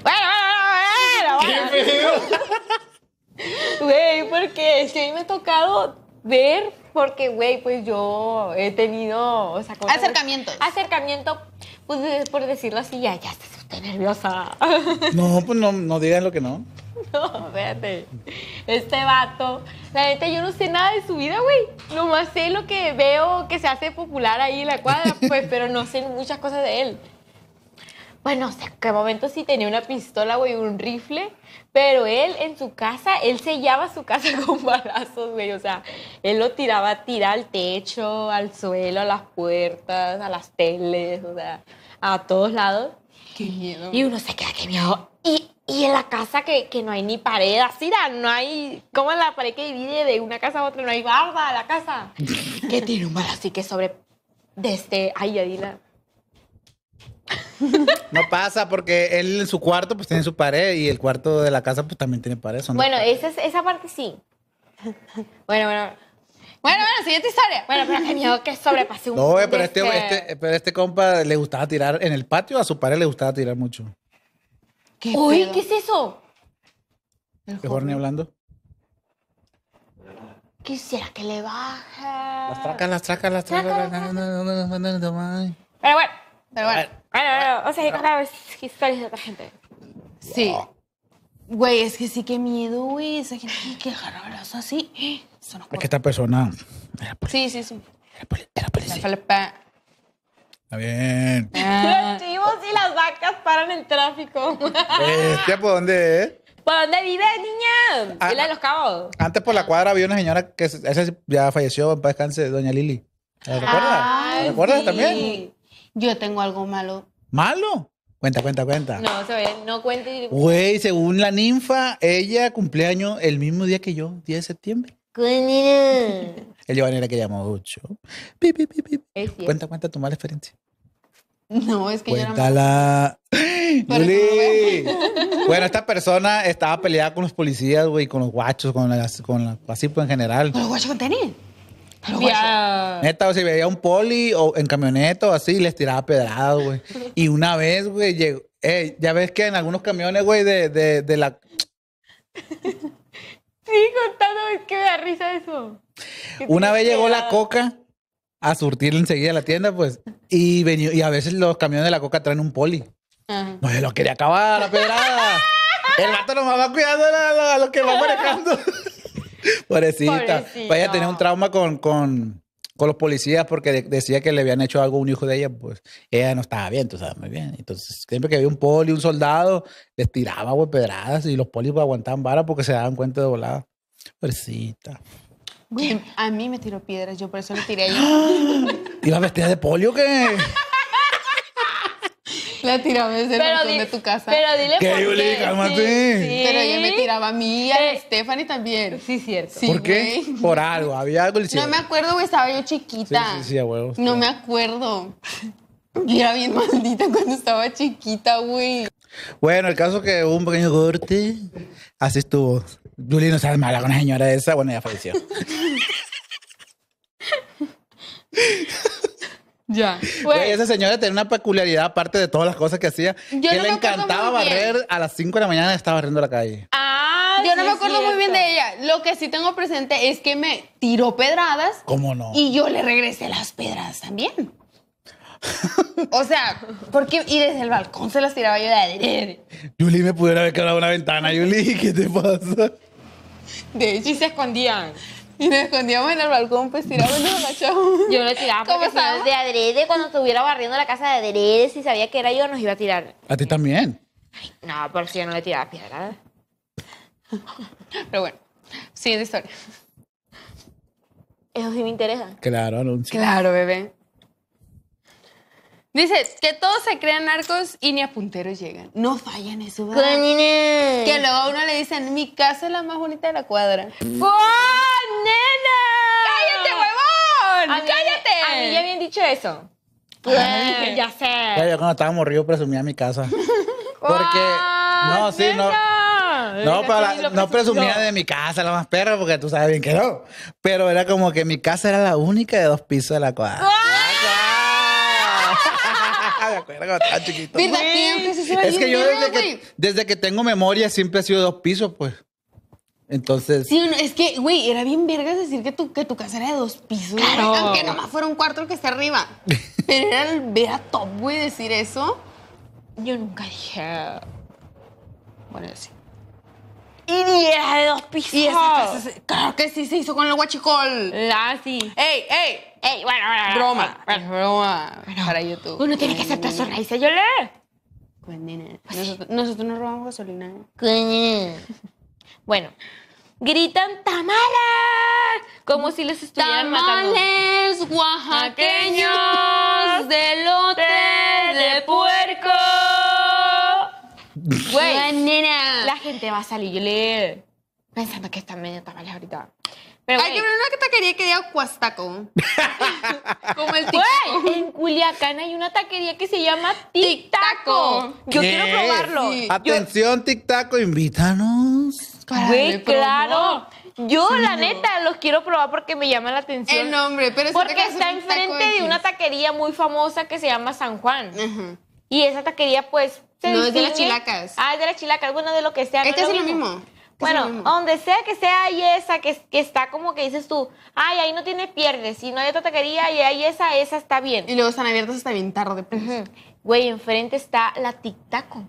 Bueno, bueno, bueno, bueno. ¡Qué pedo! Güey, porque es a mí me ha tocado ver, porque, güey, pues yo he tenido. O sea, Acercamientos. acercamiento, pues por decirlo así, ya, ya estás usted nerviosa. No, pues no, no digan lo que no. No, espérate. Este vato. La neta, yo no sé nada de su vida, güey. más sé lo que veo que se hace popular ahí en la cuadra, pues, pero no sé muchas cosas de él. Bueno, o sea, qué momento sí tenía una pistola, güey, un rifle, pero él en su casa, él sellaba su casa con balazos, güey, o sea, él lo tiraba, tirar al techo, al suelo, a las puertas, a las teles, o sea, a todos lados. Qué miedo. Y uno se queda, que miedo. Y y en la casa que, no hay ni pared, así no hay. ¿Cómo es la pared que divide de una casa a otra? No hay barba a la casa. ¿Qué tiene un bar así que sobre. este, Ay, Adila. No pasa porque él en su cuarto pues tiene su pared y el cuarto de la casa pues también tiene pared. bueno, esa, esa parte sí. Bueno, bueno. Bueno, bueno, siguiente historia. Bueno, pero qué miedo que sobrepase un... No, pero este, este, pero este compa le gustaba tirar en el patio, a su pared le gustaba tirar mucho. Uy, ¿qué es eso? ¿El Horny hablando? Quisiera que le baje. Las tracas, las tracas, las tracas. pero bueno, pero bueno. ver o sea, es historias de otra gente. Sí. Güey, es que sí, qué miedo, güey. Esa gente que abrazo así. Es que esta persona. sí, sí, sí. Era, policía. era policía. Está bien. Los chivos y las vacas paran el tráfico. ¿Ya eh, por dónde es? ¿Por dónde vive, niña? Ah, los Cabos. Antes por la cuadra había una señora que esa ya falleció, en paz descanse, doña Lili. ¿La recuerdas? ¿Recuerdas también? Yo tengo algo malo. ¿Malo? Cuenta, cuenta, cuenta. No, no cuente. Güey, según la ninfa, ella cumpleaños el mismo día que yo, 10 de septiembre. El Giovanni que llamó mucho. Pi, cuenta, cuenta tu mala experiencia. No, es que yo no Cuéntala. bueno, esta persona estaba peleada con los policías, güey, con los guachos, con las, con la, así pues en general. ¿Con los guachos con tenis? Yeah. Neta, o si veía un poli o en camioneta o así, les tiraba pedradas, güey. Y una vez, güey, llegó. Eh, ya ves que en algunos camiones, güey, de la. Sí, contando, es que me da risa eso. Una vez llegó la coca a surtir enseguida a la tienda, pues, y, y a veces los camiones de la coca traen un poli. No se lo quería acabar, la pedrada. El vato nos va cuidando a, los que va manejando. Pobrecita. Vaya a tener un trauma con, con, los policías porque decía que le habían hecho algo a un hijo de ella, pues ella no estaba bien, tú sabes, muy bien. Entonces, siempre que había un poli, un soldado, les tiraba, pedradas y los polis pues, aguantaban vara porque se daban cuenta de volada. Pobrecita. a mí me tiró piedras, yo por eso le tiré a ella. ¿Iba vestida de polio que La tiraba desde el balcón de tu casa. Pero dile por qué. Sí, Pero ella me tiraba a mí y a Stephanie también. Sí, cierto. Sí, ¿Por qué? Por algo, había algo. no me acuerdo, güey, estaba yo chiquita. Sí, sí, a huevos. No me acuerdo. Y era bien maldita cuando estaba chiquita, güey. Bueno, el caso que hubo un pequeño corte, así estuvo. Juli no sabe mala con una señora esa, bueno, ya falleció. Ya. Pues, esa señora tenía una peculiaridad, aparte de todas las cosas que hacía, que le encantaba barrer a las 5 de la mañana, estaba barriendo la calle. Ah, yo no me acuerdo muy bien de ella. Lo que sí tengo presente es que me tiró pedradas. ¿Cómo no? Y yo le regresé las pedradas también. o sea, porque y desde el balcón se las tiraba yo de Yuli me pudiera haber quedado una ventana, Yuli, ¿qué te pasa? De hecho, se escondían. Y nos escondíamos en el balcón, pues tirábamos los agachados. Yo le tiraba porque si de adrede, cuando estuviera barriendo la casa de adrede, si sabía que era yo, nos iba a tirar. ¿A ti también? Ay, no, por si yo no le tiraba piedra. Pero bueno, siguiente historia. Eso sí me interesa. Claro, anuncio. Claro, bebé. Dice que todos se crean arcos y ni a punteros llegan. No fallan eso, ¿verdad? Que luego a uno le dicen, mi casa es la más bonita de la cuadra. ¡Oh, nena! ¡Cállate, huevón! ¡Cállate! A mí ya habían dicho eso. ya sé. yo cuando estaba morrido presumía mi casa. Porque... no, sí, no. No, no presumía de mi casa, la más perra, porque tú sabes bien que no. Pero era como que mi casa era la única de dos pisos de la cuadra. Ah, acuerdo Es que yo desde que, desde que tengo memoria siempre ha sido dos pisos, pues. Entonces. Sí, es que, güey, era bien vergas decir que tu, que tu casa era de dos pisos. Claro, aunque nomás fuera un cuarto que está arriba. Pero era, el top, güey, decir eso. Yo nunca dije. Bueno, sí. Y era de dos pisos. Y claro que sí se hizo con el guachicol. La ah, sí. ¡Ey, ey! Ey, bueno, bueno, broma, es broma para YouTube. Uno tiene que hacer sus raíces, yo le. Nosotros, no robamos gasolina. ¿eh? Pues, bueno, gritan tamales como si les estuvieran matando. Tamales oaxaqueños de lote de puerco. Güey, la gente va a salir, yo le. Pensando que están medio tamales ahorita. Hay que ver una taquería que diga Cuastaco. Como el tic en Culiacán hay una taquería que se llama Tic Taco. Yo quiero probarlo. Atención, Tic Taco, invítanos. Güey, claro. Yo, la neta, los quiero probar porque me llama la atención. El nombre, pero es Porque está enfrente de una taquería muy famosa que se llama San Juan. Y esa taquería, pues. Se no, es de las chilacas. Ah, es de las chilacas, bueno, de lo que sea. Este es, lo mismo bueno, donde sea que sea hay esa que, está como que dices tú, ay, ahí no tiene pierdes y no hay otra taquería y ahí esa, esa está bien. Y luego están abiertas hasta bien tarde. Pues. Güey, enfrente está la Tic Taco.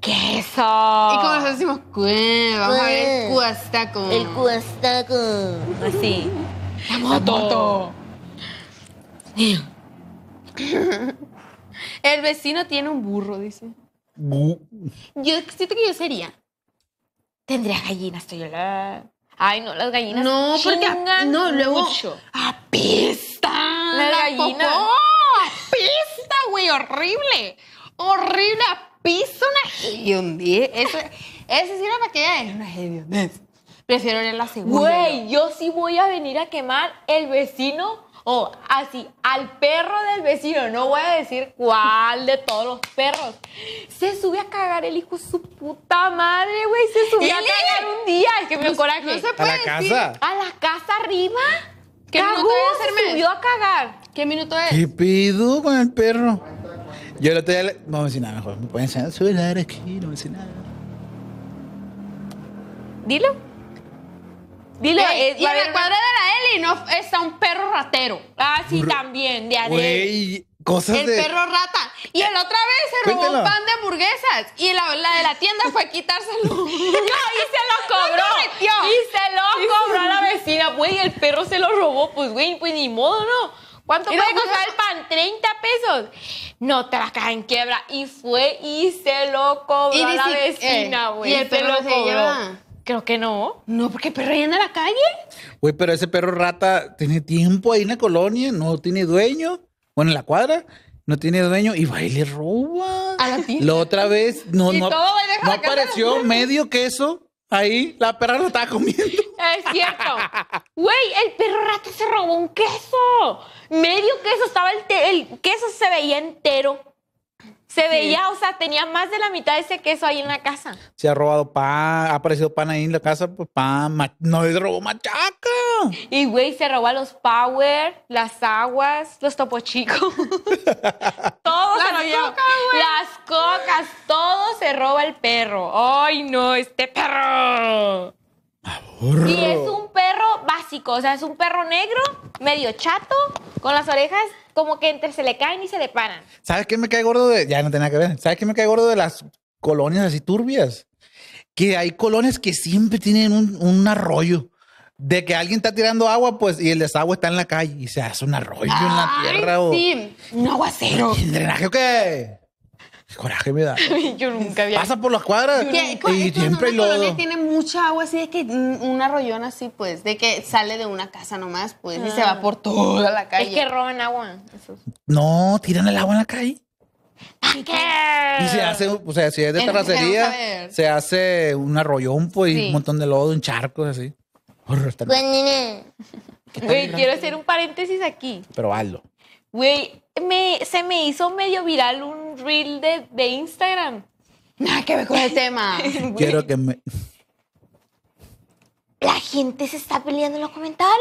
¡Queso! Y como nosotros decimos, vamos a ver el cuastaco. El cuastaco. Así. Pues la moto. El vecino tiene un burro, dice. yo siento que yo sería tendría gallinas. Estoy la... Ay, no, las gallinas. No, porque. no, luego. Mucho. ¡Apesta! La, la gallina. pista, güey! ¡Horrible! ¡Horrible! ¡Apesta una un Eso, eso sí era para que ella una hediondez. Prefiero en la segunda. Güey, yo sí voy a venir a quemar el vecino o así al perro del vecino, no voy a decir cuál de todos los perros, se sube a cagar el hijo su puta madre, güey, se subió a cagar un día, es que me pues, coraje. No se puede ¿A la casa? ¿A la casa arriba? ¿Qué Cagó, minuto es, subió a cagar. ¿Qué minuto es? ¿Qué pido con el perro? Yo lo tengo. Vamos a No decir nada mejor, me pueden enseñar, a la aquí, no me decir nada. Dilo. Dile eh, y en el cuadro de la Eli, no está un perro ratero. Ah, sí, también, de Güey, cosas El perro rata. Y el otra vez se robó un pan de hamburguesas. Y la, de la tienda fue a quitárselo. no, y se lo cobró. y se lo cobró a la vecina, güey. El perro se lo robó. Pues, güey, pues ni modo, ¿no? ¿Cuánto puede costar el pan? 30 pesos. No te a caer en quiebra. Y fue y se lo cobró a la vecina, eh, güey. y el perro se, lo Creo que no. No, porque el perro en la calle. Güey, pero ese perro rata tiene tiempo ahí en la colonia, no tiene dueño. Bueno, en la cuadra no tiene dueño y va y le roba. A la, la otra vez no, no, no apareció medio queso ahí. La perra lo estaba comiendo. Es cierto. Güey, el perro rata se robó un queso. Medio queso. Estaba el, el queso se veía entero. Se veía, o sea, tenía más de la mitad de ese queso ahí en la casa. Se ha robado pan, ha aparecido pan ahí en la casa, pues pan, no se robó machaca. Y güey, se robó los Power, las aguas, los topochicos. todo las se las cocas, todo se roba el perro. Ay, no, este perro. Y es un perro básico, o sea, es un perro negro, medio chato, con las orejas como que entre se le caen y se le paran. ¿Sabes qué me cae gordo de.? Ya no tenía que ver. ¿Sabes qué me cae gordo de las colonias así turbias? Que hay colonias que siempre tienen un, un arroyo. De que alguien está tirando agua, pues, y el desagüe está en la calle y se hace un arroyo en la tierra. Sí, un aguacero. el drenaje o qué? coraje me da. yo nunca había. Pasa por las cuadras y siempre lo. Colonia tiene mucha agua, así es que mm, un arroyón así, pues, de que sale de una casa nomás, pues, y se va ah. por toda la calle. Es que roban agua. No, tiran el agua en la calle. Y se hace, o sea, si es de terracería, se hace un arroyón, pues, y un montón de lodo, un charco, así. Pues, Güey, quiero hacer un paréntesis aquí. Pero hazlo. Güey, se me hizo medio viral un reel de, de Instagram. Nada que ver con el tema. Quiero que me. La gente se está peleando en los comentarios.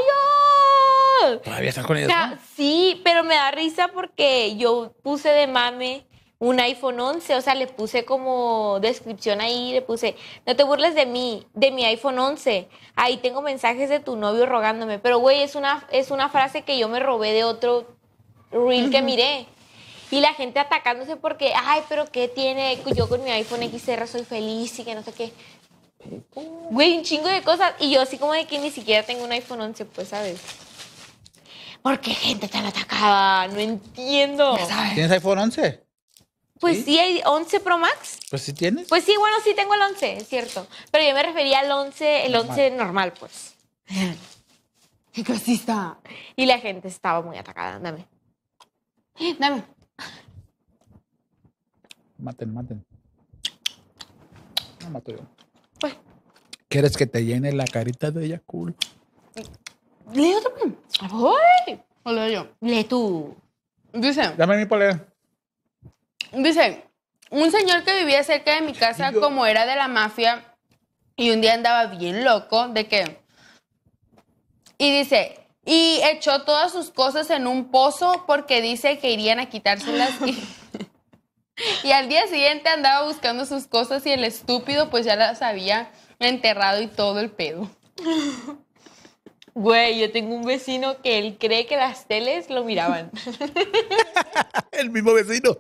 ¿Todavía están con ellos? sí, pero me da risa porque yo puse de mame un iPhone 11, o sea, le puse como descripción ahí, le puse, no te burles de mí, de mi iPhone 11. Ahí tengo mensajes de tu novio rogándome, pero güey, es una, es una frase que yo me robé de otro Real, que miré. Y la gente atacándose porque, ay, pero ¿qué tiene? Yo con mi iPhone XR soy feliz y que no sé qué. Güey, un chingo de cosas. Y yo así como de que ni siquiera tengo un iPhone 11, pues, ¿sabes? ¿Por qué gente tan atacada? No entiendo. ¿Tienes iPhone 11? Pues ¿Sí? hay 11 Pro Max. Pues sí tienes. Pues sí, bueno, sí tengo el 11, es cierto. Pero yo me refería al 11, el normal. 11 normal, pues. ¡Qué casista. Y la gente estaba muy atacada, dame. Dame. Maten, maten. No mato yo. Pues. ¿Quieres que te llene la carita de ella, cool? Leo también. ¡Ay! O leo yo. Lee tú. Dice. Dame mi polera. Dice. Un señor que vivía cerca de mi casa, como era de la mafia, y un día andaba bien loco, de que. Y dice, y echó todas sus cosas en un pozo porque dice que irían a quitárselas. Y, y al día siguiente andaba buscando sus cosas y el estúpido pues ya las había enterrado y todo el pedo. Güey, yo tengo un vecino que él cree que las teles lo miraban. el mismo vecino.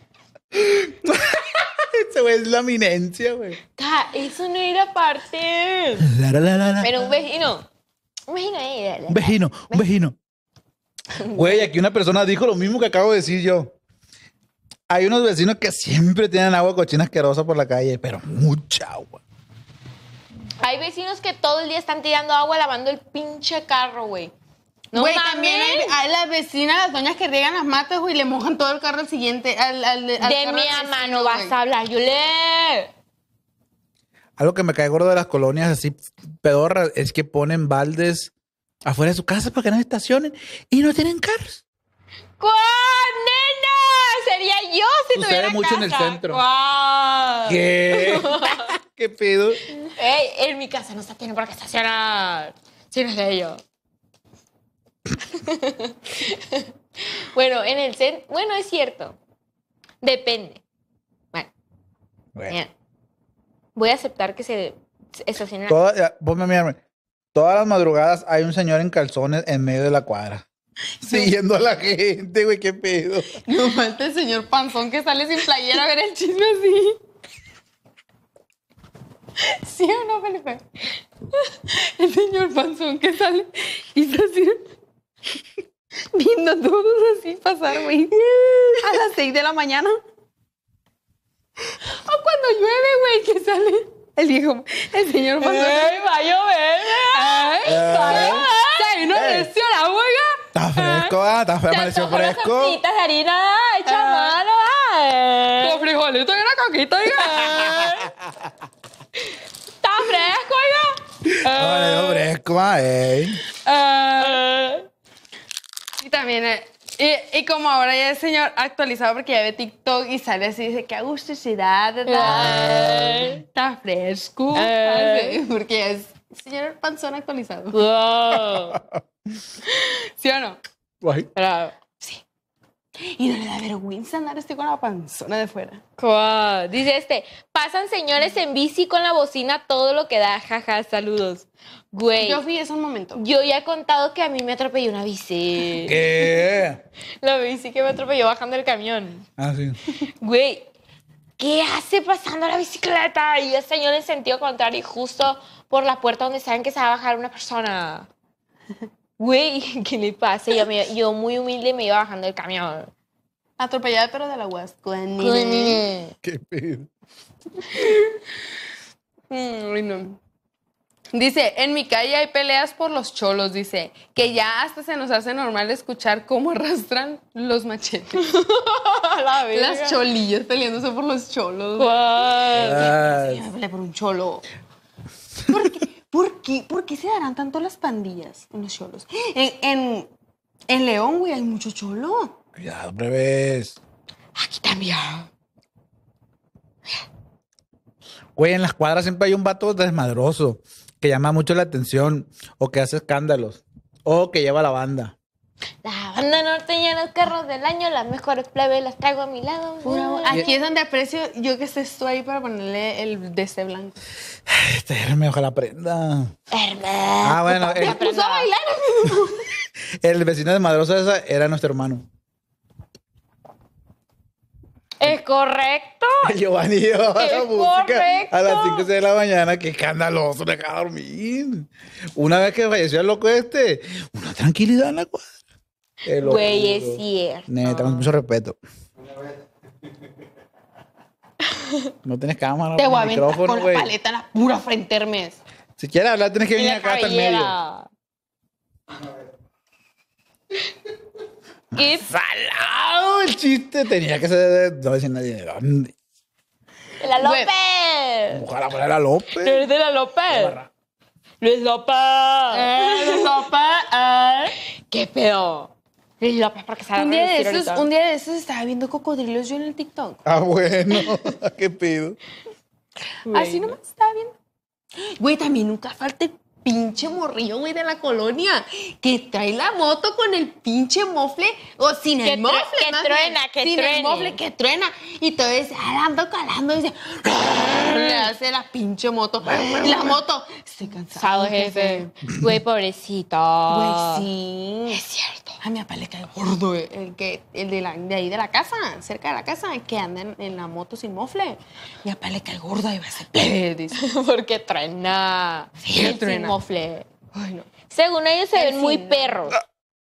Ese es la eminencia, güey. Eso no era parte. Pero un vecino un vecino ahí. Un vecino, un Güey, aquí una persona dijo lo mismo que acabo de decir yo. Hay unos vecinos que siempre tienen agua cochina asquerosa por la calle, pero mucha agua. Hay vecinos que todo el día están tirando agua lavando el pinche carro, güey. No Güey, también hay, las vecinas, las doñas que riegan las matas, güey, y le mojan todo el carro al siguiente. Al, al- de mi mano vas a hablar, le. Algo que me cae gordo de las colonias así pedorras es que ponen baldes afuera de su casa para que no estacionen y no tienen carros. ¡Cuál, nena! Sería yo si Sucede tuviera mucho en el centro. ¿Qué? ¿Qué pedo? Ey, en mi casa no se tiene por qué estacionar. Si no es de bueno, en el centro... Bueno, es cierto. Depende. Bueno voy a aceptar que se estacionen. Toda, Todas las madrugadas hay un señor en calzones en medio de la cuadra. Siguiendo a la gente, güey, qué pedo. No falta el señor panzón que sale sin playera a ver el chisme así. ¿Sí o no, Felipe? El señor panzón que sale y está así. Viendo a todos así pasar, güey. A las seis de la mañana. O cuando llueve, güey, que sale el viejo, el señor va a llover! ¡Ey! ¡Sale! ¡No la huelga! Está fresco, ah, está fresco, amaneció fresco. ¡Está de harina, hecha malo! ah. Con frijolito y una coquita, fresco! Está fresco, oiga. Ah, ¡Está fresco, ah, eh. Y también eh, y, como ahora ya el señor actualizado porque ya ve TikTok y sale así, dice que agusticidad, está fresco. porque es señor panzón actualizado. ¿Sí o no? Guay. Y no le da vergüenza andar estoy con la panzona de fuera. Wow. Dice este, pasan señores en bici con la bocina todo lo que da, jaja, saludos. Güey. Yo fui un momento. Yo ya he contado que a mí me atropelló una bici. ¿Qué? La bici que me atropelló bajando el camión. Ah, sí. Güey, ¿qué hace pasando la bicicleta? Y el señor en sentido contrario justo por la puerta donde saben que se va a bajar una persona güey, ¿qué le pasa? yo, muy humilde me iba bajando el camión. Atropellada, pero de la UAS. Qué pedo. Mm, dice, en mi calle hay peleas por los cholos, dice, que ya hasta se nos hace normal escuchar cómo arrastran los machetes. Las cholillas peleándose por los cholos. Yo me peleé por un cholo. ¿Por qué? ¿Por qué, se darán tanto las pandillas en los cholos? En, León, güey, hay mucho cholo. Ya, al revés. Aquí también. Güey, en las cuadras siempre hay un vato desmadroso que llama mucho la atención o que hace escándalos o que lleva la banda. La banda norteña, los carros del año, las mejores plebes las traigo a mi lado. aquí es donde aprecio yo que estoy ahí para ponerle el DC blanco. Este Hermes, ojalá prenda. Hermes. Ah, bueno. a bailar. el vecino de Madrosa era nuestro hermano. Es correcto. Giovanni a la música a las 5 de la mañana. Qué escandaloso, me acaba de dormir. Una vez que falleció el loco este, una tranquilidad en la cuadra. Güey, es cierto. Neta, con mucho respeto. No tienes cámara, Te voy pues, a aventar con la paleta en la pura frente, Hermes. Si quieres hablar, tienes que venir acá hasta el medio. ¡Qué salado el chiste! Tenía que ser. No decir nadie de dónde. ¡De la López! Ojalá fuera la López. No de la López. Luis López. Eh, Luis López. Eh. ¿Qué pedo? un, día de esos, un día de esos estaba viendo cocodrilos yo en el TikTok. Ah, bueno. ¿Qué pido? Así nomás estaba viendo. Güey, también nunca falta pinche morrillo, güey, de la colonia, que trae la moto con el pinche mofle, o sin el mofle, Que truena, bien, que sin el mofle, que truena. Y todo ese, ah, ando calando, y dice, le hace la pinche moto. la moto. Estoy cansado, jefe. Güey, pobrecito. Güey, sí. Es cierto. A mi papá le cae gordo, güey. Eh, el, de, ahí de la casa, cerca de la casa, que anda en, la moto sin mofle. Mi papá le cae gordo y va a ser dice. Porque truena. Sí, truena mofle. Según ellos se ven muy perros.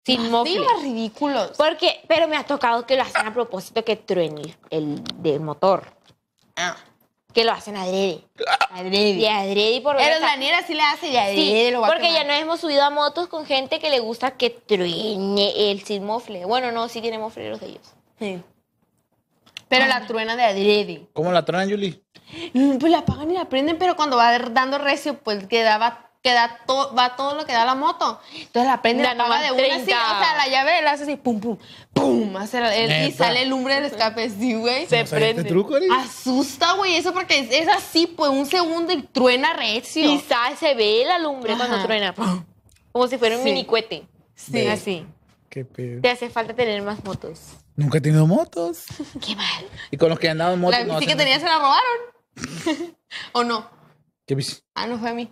Sin ah, mofle. más ridículos. Porque, pero me ha tocado que lo hacen a propósito que truene el, del motor. Ah. Que lo hacen adrede. Adrede. De adrede por Pero Daniela sí le hace de adrede. lo va porque ya no hemos subido a motos con gente que le gusta que truene el sin mofle. Bueno, no, sí tiene mofle los de ellos. Sí. Pero la ah. truena de adrede. ¿Cómo la truena, Julie? Mm, pues la apagan y la prenden, pero cuando va dando recio, pues quedaba que va todo lo que da la moto. Entonces la prende la, la de una así, o sea, la llave la hace así, pum, pum, pum, hace y sale el lumbre del escape, sí, güey. Se este prende. truco, Asusta, güey, eso porque es, así, pues, un segundo y truena recio. Y sale, se ve la lumbre cuando truena, como si fuera un mini minicuete. Sí. Así. Qué pedo. Te hace falta tener más motos. Nunca he tenido motos. Qué mal. Y con los que andaban motos. La bici que tenías se la robaron. ¿O no? ¿Qué bici? Ah, no fue a mí.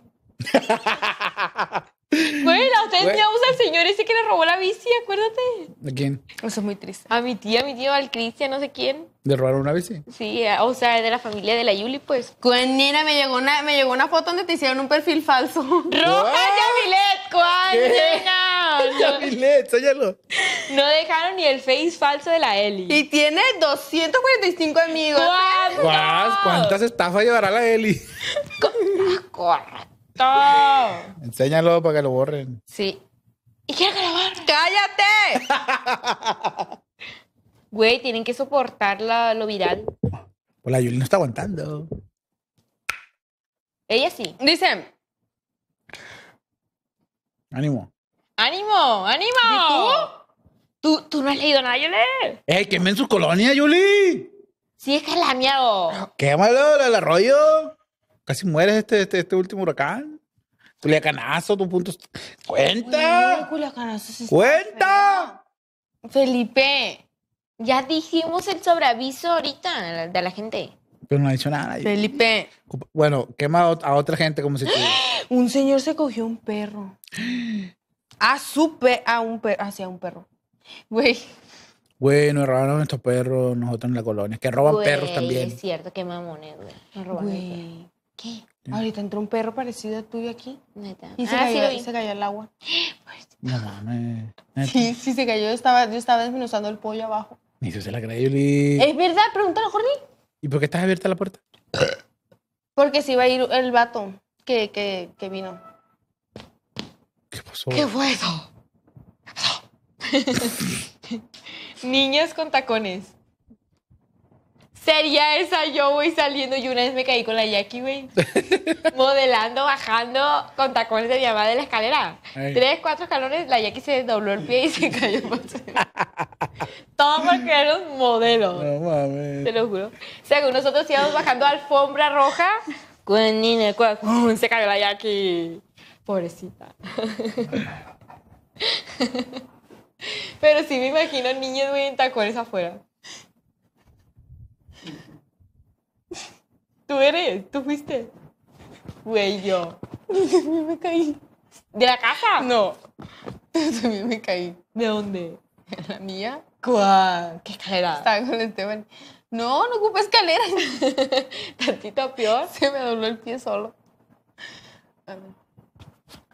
Bueno, ustedes bueno. al señor ese que le robó la bici, acuérdate. ¿De quién? Eso es muy triste. A mi tía, a mi tío, al Cristian, no sé quién. ¿Le robaron una bici? Sí, eh, o sea, de la familia de la Yuli, pues. Cuán nena, me llegó una, me llegó una foto donde te hicieron un perfil falso. ¡Roja Yamilet! ¿Cuál, nena? Yamilet, sáyalo. No dejaron ni el face falso de la Eli. Y tiene 245 amigos. ¿Cuántas? ¿Cuántas estafas llevará la Eli? Ah, Enséñalo para que lo borren. Sí. Y quiero que lo ¡Cállate! Güey, tienen que soportar lo viral. Hola, la Yuli no está aguantando. Ella sí. Dicen Ánimo. ¡Ánimo! ¡Ánimo! ¿Tú? ¿Tú, ¿Tú no has leído nada, Yuli? ¡Ey, en su colonia, Yuli! Sí, es que la mía. Oh. ¡Quémalo, el arroyo! Casi mueres este, este, este, último huracán. Culiacanazo, tu punto. ¡Cuenta! ¡Cuenta! Felipe, ya dijimos el sobreaviso ahorita de la gente. Pero no ha dicho nada. Felipe. Bueno, quema a otra gente como si Un señor se cogió un perro. A su A un perro. Hacia un perro. Güey. bueno nos robaron nuestros perros nosotros en la colonia. Que roban perros también. Es cierto, qué mamones, güey. ¿Qué? Ahorita entró un perro parecido a tuyo aquí. Y se, ah, cayó, sí y se cayó al agua. No mames. Sí, sí se cayó. Yo estaba, yo estaba desmenuzando el pollo abajo. Ni se la le... Es verdad, pregúntalo, a Jordi. ¿Y por qué estás abierta la puerta? Porque se iba a ir el vato que, que, que vino. ¿Qué pasó? ¿Qué fue eso? ¿Qué pasó? Niñas con tacones sería esa yo, voy saliendo. Y una vez me caí con la Jackie, güey. modelando, bajando con tacones de llamada de la escalera. Tres, cuatro escalones, la Jackie se dobló el pie y se cayó. Todo porque era un modelo. No mames. Te lo juro. Según nosotros íbamos bajando alfombra roja. Con se cayó la Jackie. Pobrecita. Pero sí me imagino niños, güey, en tacones afuera. Tú eres, tú fuiste. Güey, yo. También me caí. ¿De la casa? No. También me caí. ¿De dónde? ¿En la mía? ¿Cuál? ¿Qué escalera? Estaba con Esteban. No, no ocupa escalera. Tantito peor. Se me dobló el pie solo.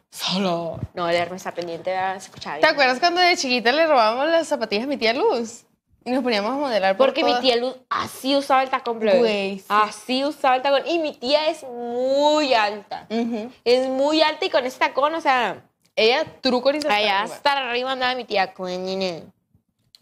Solo. No, leerme esa pendiente, Vas ah, escuchar. ¿Te acuerdas cuando de chiquita le robamos las zapatillas a mi tía Luz? Y nos poníamos a modelar Porque mi tía Luz así usaba el tacón Así usaba el tacón. Y mi tía es muy alta. Es muy alta y con ese tacón, o sea, ella truco ni Allá hasta arriba andaba mi tía. con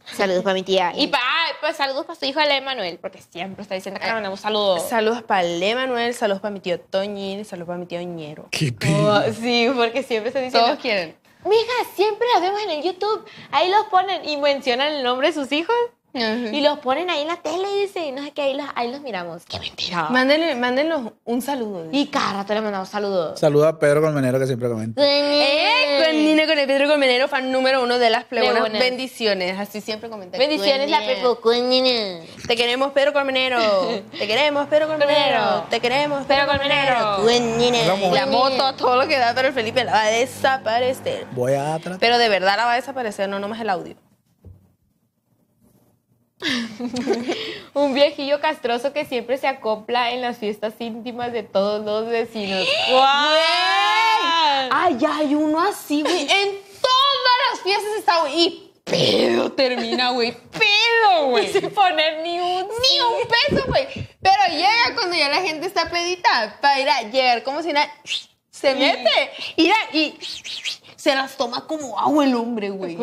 Saludos para mi tía. Y pa, pues saludos para su hijo, el Manuel, porque siempre está diciendo que le ah, saludos. Saludos para el Manuel, saludos para mi tío Toñín, saludos para mi tío Ñero. Oh, sí, porque siempre se dice. Todos quieren. Mija, siempre las vemos en el YouTube. Ahí los ponen y mencionan el nombre de sus hijos. Y los ponen ahí en la tele y dice, no sé qué, ahí los, ahí los miramos. ¡Qué mentira! Mándenle, mándenlos un saludo. Y cada rato le mandamos saludos. Saluda a Pedro Colmenero que siempre comenta. ¡Eh! Con Nina, con el Pedro Colmenero, fan número uno de las plebonas. Bendiciones, así siempre comenta. Bendiciones, la Pepo. Nina. Te queremos, Pedro Colmenero. Te queremos, Pedro Colmenero. Te queremos, Pedro Colmenero. Nina. La moto, todo lo que da, pero el Felipe la va a desaparecer. Voy a tratar. Pero de verdad la va a desaparecer, no nomás el audio. un viejillo castroso que siempre se acopla en las fiestas íntimas de todos los vecinos. ¡Guau! ¡Ay, hay uno así, güey! En todas las fiestas está, güey. Y pedo termina, güey. Pedo, güey. Sin poner ni un, peso, güey. Pero llega cuando ya la gente está pedita para ir a llegar como si nada. Se mete. Y y, y se las toma como agua el hombre, güey. Y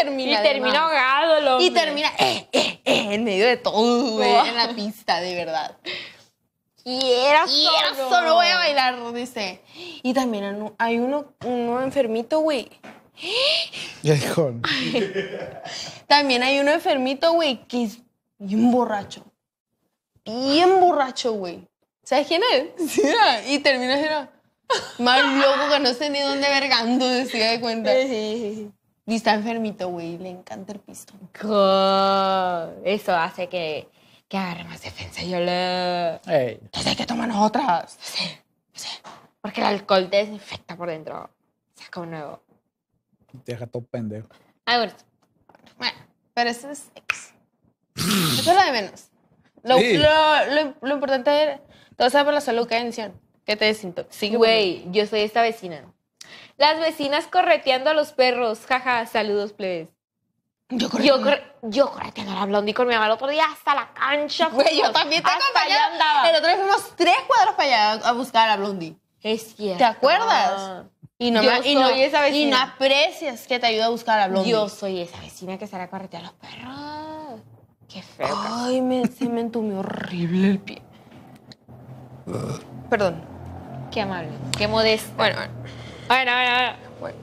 termina. Y termina ahogado el hombre. Y termina eh, eh, eh, en medio de todo, güey. En la pista, de verdad. era solo. Y solo voy a bailar, dice. Y también hay uno, uno enfermito, güey. Ya dijo. también hay uno enfermito, güey, que es bien borracho. Bien borracho, güey. ¿Sabes quién es? Sí, y termina, era Mal loco que no sé ni dónde vergando, decía de cuenta. Sí. Y está enfermito, güey, le encanta el pistón. Eso hace que, que agarre más defensa. Yo le... Hey. Entonces hay que tomarnos otras. No sé, Porque el alcohol te desinfecta por dentro. Saca un nuevo. Te deja todo pendejo. Ay, ah, bueno. Bueno, pero eso es eso es lo de menos. Lo, lo, lo, importante es... Todo sea por la salud, que atención. ¿Qué te Sí, Güey, yo soy esta vecina. Las vecinas correteando a los perros. Jaja, saludos, plebes. Yo correteando. Yo, correteando a la blondie con mi mamá el otro día hasta la cancha. Güey, yo también te acompañé. El otro día fuimos tres cuadros para allá a buscar a la blondie. Es cierto. ¿Te acuerdas? Y no, aprecias que te ayuda a buscar a la Blondie. Yo soy esa vecina que sale a corretear a los perros. Qué feo. Ay, me, se me horrible el pie. Perdón. Qué amable, qué modesto. Bueno, bueno, bueno, bueno. bueno.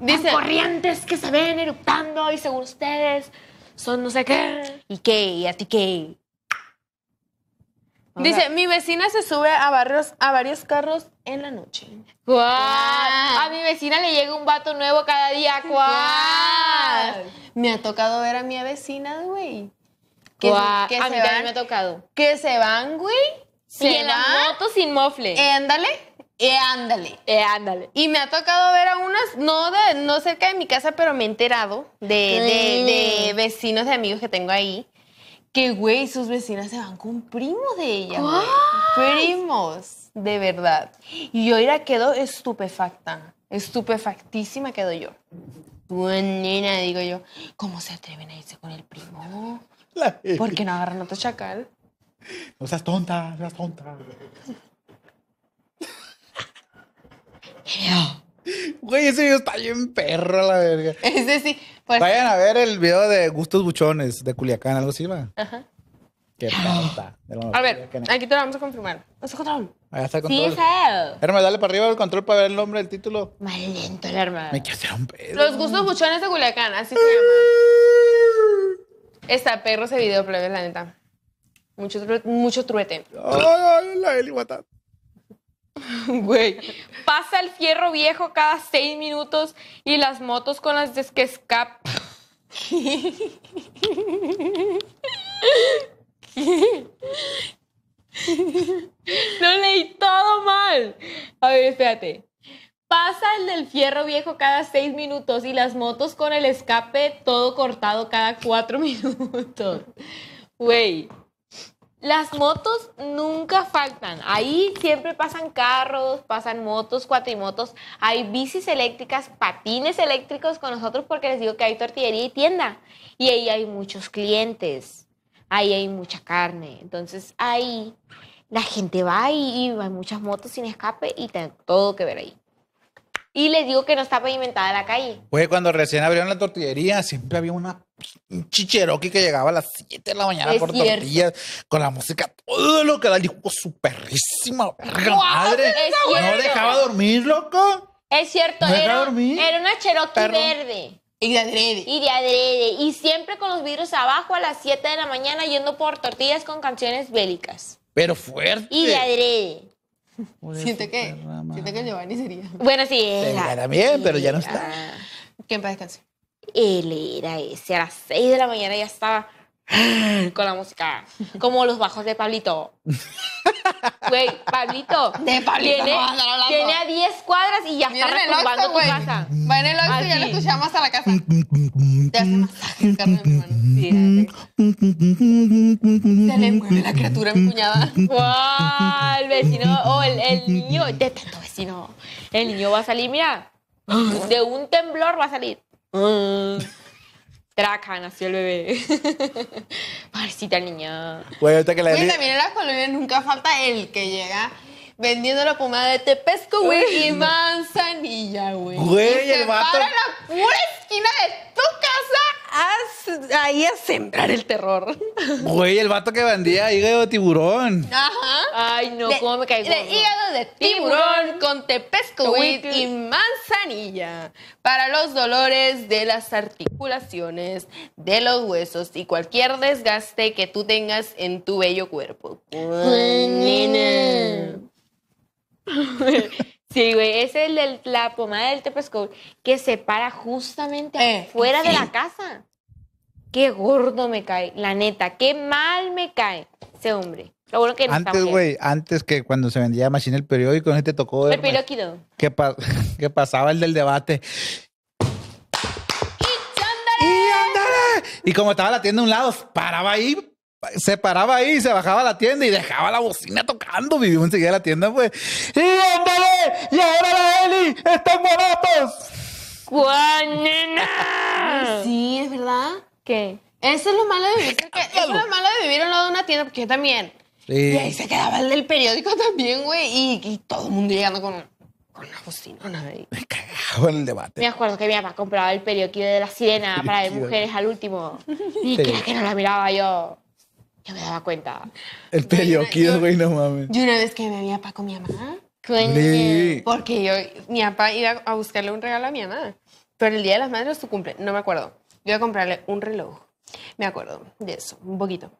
Dice, corrientes que se ven erupando y según ustedes son no sé qué. ¿Y qué? ¿Y a ti qué? Dice, mi vecina se sube a, barrios, a varios carros en la noche. ¡Guau! A mi vecina le llega un vato nuevo cada día. ¡Guau! Me ha tocado ver a mi vecina, güey. ¿Qué se van, me ha tocado. ¿Qué se van, güey, sin la moto sin mofle. Eh, ándale. Eh, ándale. Eh, ándale. Y me ha tocado ver a unas, no, no cerca de mi casa, pero me he enterado de, vecinos, de amigos que tengo ahí, que, güey, sus vecinas se van con primos de ella. Primos, de verdad. Y yo era quedo estupefacta, estupefactísima quedo yo. Buena, digo yo, ¿cómo se atreven a irse con el primo? ¿Por qué no agarran otro chacal? No seas tonta, no seas tonta. Güey, ese video está bien perro, la verga. Ese sí. Pues. Vayan a ver el video de Gustos Buchones de Culiacán, algo así, va. Ajá. Qué tonta. A ver, aquí te lo vamos a confirmar. No control. Ahí está el control. Sí, es Hermana, dale para arriba el control para ver el nombre del título. Malento el hermano. Me quiero hacer un pedo. Los Gustos Buchones de Culiacán, así se llama. Está perro ese video, plebe, la neta. Mucho, mucho truete. Ay, la Eli Guatán. Güey, pasa el fierro viejo cada seis minutos y las motos con las que escape ¡No leí todo mal. A ver, espérate. Pasa el del fierro viejo cada seis minutos y las motos con el escape todo cortado cada cuatro minutos. Güey. Las motos nunca faltan. Ahí siempre pasan carros, pasan motos, cuatrimotos. Hay bicis eléctricas, patines eléctricos con nosotros porque les digo que hay tortillería y tienda. Y ahí hay muchos clientes. Ahí hay mucha carne. Entonces ahí la gente va y, hay muchas motos sin escape y todo que ver ahí. Y les digo que no está pavimentada la calle. Pues cuando recién abrieron la tortillería, siempre había una chicheroqui que llegaba a las 7 de la mañana por tortillas, con la música, todo lo que da, dijo, superrísima, verga madre. No dejaba dormir, loco. Es cierto, era, era, una Cherokee verde. Y de adrede. Y de adrede. Y siempre con los vidrios abajo a las 7 de la mañana yendo por tortillas con canciones bélicas. Pero fuerte. Y de adrede. Siento que, siento que Giovanni sería. Bueno, sí. Era bien, pero ya no ah. está. ¿Quién para descanso? Él era ese, a las 6 de la mañana ya estaba con la música. Como los bajos de Pablito. Güey, Pablito. De Pablito. Viene, a 10 cuadras y ya está reclamando tu casa. Va en el Oxxo y ya lo escuchamos a la casa. Te Se le mueve la criatura empuñada. mi El vecino, o el, el niño, tu vecino. El niño va a salir, mira. De un temblor va a salir. Traca nació el bebé. Parecita niña. Güey, ahorita que también en la colonia nunca falta el que llega vendiendo la pomada de Tepesco, güey, y manzanilla, güey. Güey, y el se vato. Para la pura esquina de tu casa ahí a sembrar el terror. Güey, el vato que vendía hígado de tiburón. Ajá. Ay, no, de, cómo me caigo. hígado de tiburón, con tepesco y manzanilla para los dolores de las articulaciones, de los huesos y cualquier desgaste que tú tengas en tu bello cuerpo. Sí, güey, Esa es la pomada del Tepesco que se para justamente eh, fuera de la casa. Qué gordo me cae, la neta, qué mal me cae ese hombre. Lo bueno que no antes, güey, antes que cuando se vendía Machine el periódico, no te tocó El periódico. Que, pasaba el del debate. ¡Y ándale! Y como estaba la tienda a un lado, paraba ahí, se paraba ahí, se bajaba la tienda y dejaba la bocina tocando. Vivió enseguida la tienda, pues. ¡Y ándale! ¡Y ahora la Eli! ¡Están baratos! ¡Cuánena! Sí, es verdad. ¿Qué? eso es lo malo de vivir, que, lo de al lado de una tienda, porque yo también. Y ahí se quedaba el del periódico también, güey, y, todo el mundo llegando con, con una bocinona. Me cagaba en el debate. Me acuerdo que mi papá compraba el periódico de la sirena para ver mujeres al último. Y que, que no la miraba yo. Yo me daba cuenta. El periódico, güey, no mames. Yo una vez que me vi a papá con mi mamá. Porque yo, mi papá iba a buscarle un regalo a mi mamá. Pero el día de las madres su cumple, no me acuerdo. Yo iba a comprarle un reloj. Me acuerdo de eso, un poquito.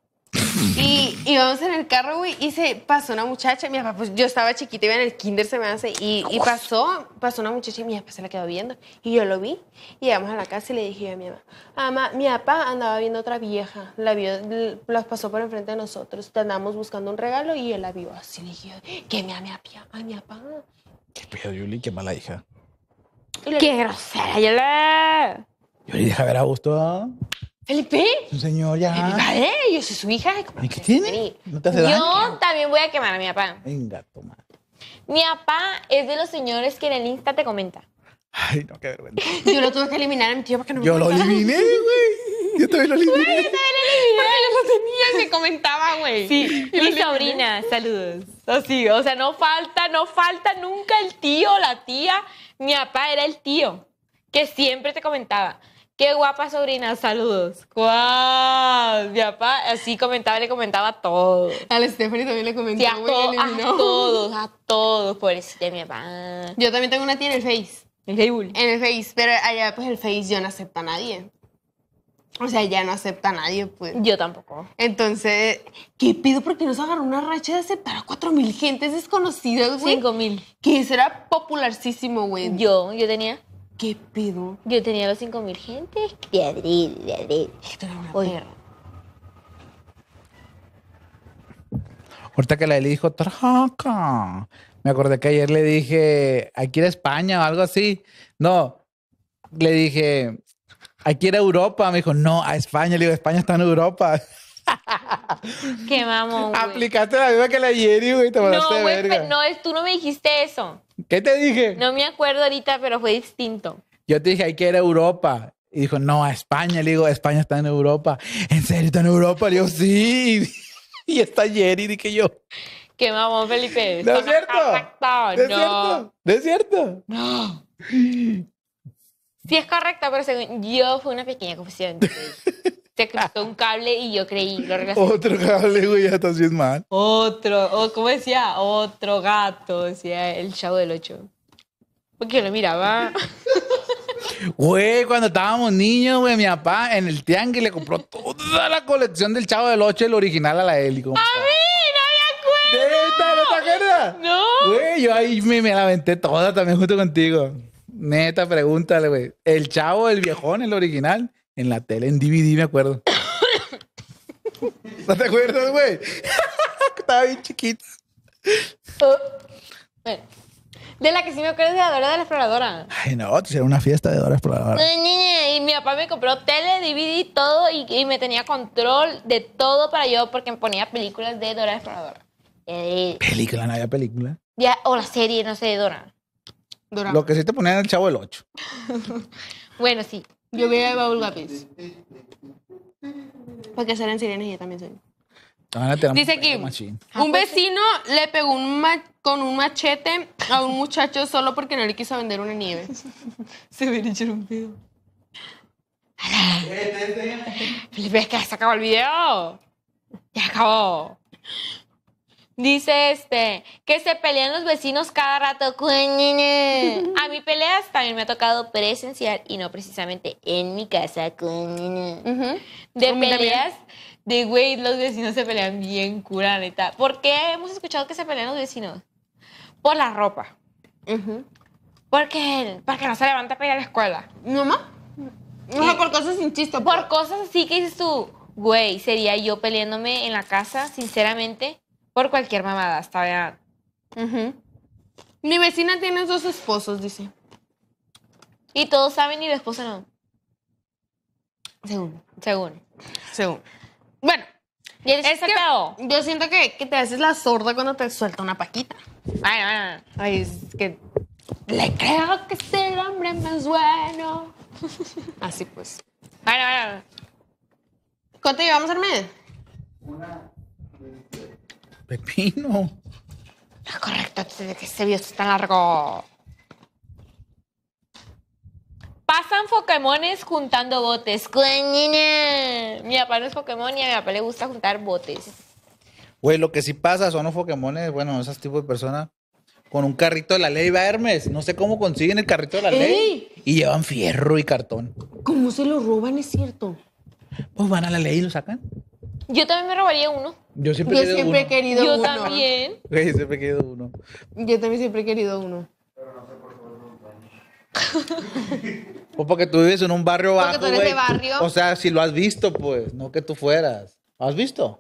Y íbamos en el carro, güey, y se pasó una muchacha. Mi papá, pues yo estaba chiquita, iba en el kinder, se me hace. Y, y pasó, pasó una muchacha y mi papá se la quedó viendo. Y yo lo vi. Y llegamos a la casa y le dije a mi mamá, mamá, mi papá andaba viendo otra vieja. La vio, las pasó por enfrente de nosotros. andamos buscando un regalo y él la vio así. Le dije, que me mi papá, a mi papá. Qué pedo, Yuli, qué mala hija. Qué grosera, Yuli. Yo le dije ver a Augusto ¿ah? ¿Felipe? Su señor ya. Mi padre, yo soy su hija. ¿Y qué tiene? ¿No te hace yo también voy a quemar a mi papá. Venga, toma. Mi papá es de los señores que en el Insta te comenta. Ay, no, qué vergüenza. Yo lo tuve que eliminar a mi tío para que no me Yo lo eliminé, güey. Yo también lo eliminé. Güey, yo también lo eliminé. Porque yo lo tenía y me comentaba, güey. Sí, mi sobrina, saludos. Así, oh, o sea, no falta, no falta nunca el tío, la tía. Mi papá era el tío que siempre te comentaba. Qué guapa sobrina, saludos. ¡Guau! Mi papá así comentaba, le comentaba a todos. A la Stephanie también le comentaba. a, a, todos, a todos, pobrecita de mi papá. Yo también tengo una tía en el Face. ¿En Facebook? En el Face, pero allá pues el Face yo no acepta a nadie. O sea, ya no acepta a nadie, pues. Yo tampoco. Entonces, ¿qué pido? Porque nos agarró una racha de aceptar a 4.000 gentes desconocidas, güey. 5.000. Que será popularísimo, güey. Yo, yo tenía ¿Qué pedo? Yo tenía los 5000 gentes. De abril, de abril. Oye. Ahorita que la le dijo Traca. Me acordé que ayer le dije, aquí era España o algo así. No, le dije, aquí era Europa. Me dijo, no, a España. Le digo, España está en Europa. Qué mamón. Aplicaste la misma que la ayer güey. Te no, güey, no, tú no me dijiste eso. ¿Qué te dije? No me acuerdo ahorita, pero fue distinto. Yo te dije, hay que ir a Europa. Y dijo, no, a España. Le digo, España está en Europa. ¿En serio está en Europa? Le digo, sí. Y está Jerry, dije yo. Qué mamón, Felipe. No es cierto. No. No es cierto. No. Sí es correcta, pero según yo fue una pequeña confusión. Se cruzó un cable y yo creí, lo Otro cable, güey, ya estás bien mal. Otro, o ¿cómo decía? Otro gato, decía el chavo del Ocho. Porque lo miraba. Güey, cuando estábamos niños, güey, mi papá en el tianguis le compró toda la colección del Chavo del 8, el original a la Eli. ¡A mí! ¡No me acuerdo! ¿De esta? ¿No te acuerdas? ¡No! Güey, yo ahí me, la aventé toda también junto contigo. Neta, pregúntale, güey. El chavo, el viejón, el original, en la tele, en DVD, me acuerdo. ¿No te acuerdas, güey? Estaba bien chiquito. Oh, de la que sí me acuerdo es de Dora de la Exploradora. Ay, no, era una fiesta de Dora Exploradora. niña, y mi papá me compró tele, DVD, todo, y, me tenía control de todo para yo, porque me ponía películas de Dora la Exploradora. Eh, ¿Película? ¿No había película? Ya, o la serie, no sé, de Dora. Lo que sí te ponía en el chavo del 8. bueno, sí. Yo veía Baúl Lápiz. Porque salen sirenas y yo también soy. Dice aquí, un ah, pues vecino le pegó un con un machete a un muchacho solo porque no le quiso vender una nieve. Se hubiera hecho un pedo. Felipe, es que se acabó el video. Ya acabó. Dice este, que se pelean los vecinos cada rato. A mí peleas también me ha tocado presencial y no precisamente en mi casa. De peleas, de güey, los vecinos se pelean bien cura, neta. ¿Por qué hemos escuchado que se pelean los vecinos? Por la ropa. Porque, porque no se levanta para ir a la escuela. ¿No, mamá? no. por cosas sin chiste. Por pues. cosas así que dices tú, güey, sería yo peleándome en la casa, sinceramente por cualquier mamada, hasta Mi vecina tiene dos esposos, dice. Y todos saben y la esposa no. Según. Según. Según. Bueno. yo siento que, te haces la sorda cuando te suelta una paquita. Ay, ay, ay. es que le creo que es el hombre más bueno. Así pues. Bueno, bueno. ¿Cuánto llevamos, Armed? Una. Pepino. No, correcto, este de que este video está tan largo. Pasan Pokémones juntando botes. Mi papá no es Pokémon y a mi papá le gusta juntar botes. Güey, lo que sí pasa son los Pokémones, bueno, esas tipos de personas con un carrito de la ley, va Hermes. No sé cómo consiguen el carrito de la ley. Y llevan fierro y cartón. ¿Cómo se lo roban, es cierto? Pues van a la ley y lo sacan. Yo también me robaría uno. Yo siempre, he querido uno. Yo también. Yo siempre he querido uno. Yo también siempre he querido uno. Pero no sé por qué o porque tú vives en un barrio bajo. Porque tú eres de barrio. O sea, si lo has visto, pues, no que tú fueras. ¿Has visto?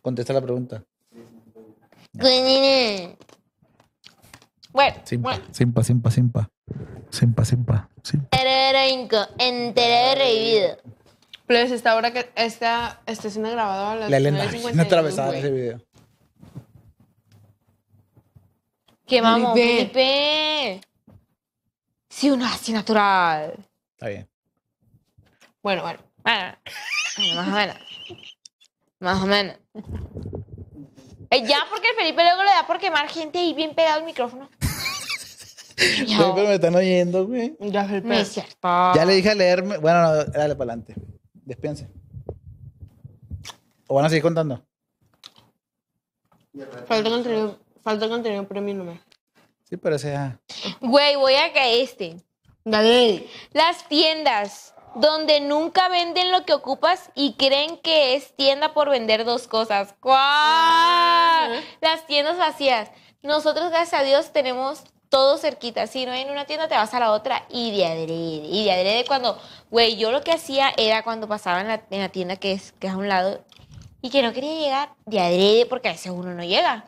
Contesta la pregunta. Bueno. Simpa, bueno. simpa, simpa, simpa. Simpa, simpa. Sí. Entero revivido. Pero es esta hora que esta, esta es una a las La Elena no ese video. ¿Qué vamos, Felipe. si Sí, uno así natural. Está bien. Bueno, bueno. Bueno, más o menos. Más o menos. Eh, ya porque Felipe luego le da por quemar gente y bien pegado el micrófono pero me están oyendo, güey. Ya ah. le dije a leerme. Bueno, no, dale para adelante. Despiense. ¿O van a seguir contando? Falta contenido, falta contenido premium Sí, pero sea... Güey, voy a caer este. Dale. Las tiendas donde nunca venden lo que ocupas y creen que es tienda por vender dos cosas. ¡Guau! Ah. Las tiendas vacías. Nosotros, gracias a Dios, tenemos todo cerquita. Si no en una tienda, te vas a la otra y de adrede. Y de adrede cuando, güey, yo lo que hacía era cuando pasaba en la, tienda que es, que es a un lado y que no quería llegar, de adrede porque a veces uno no llega.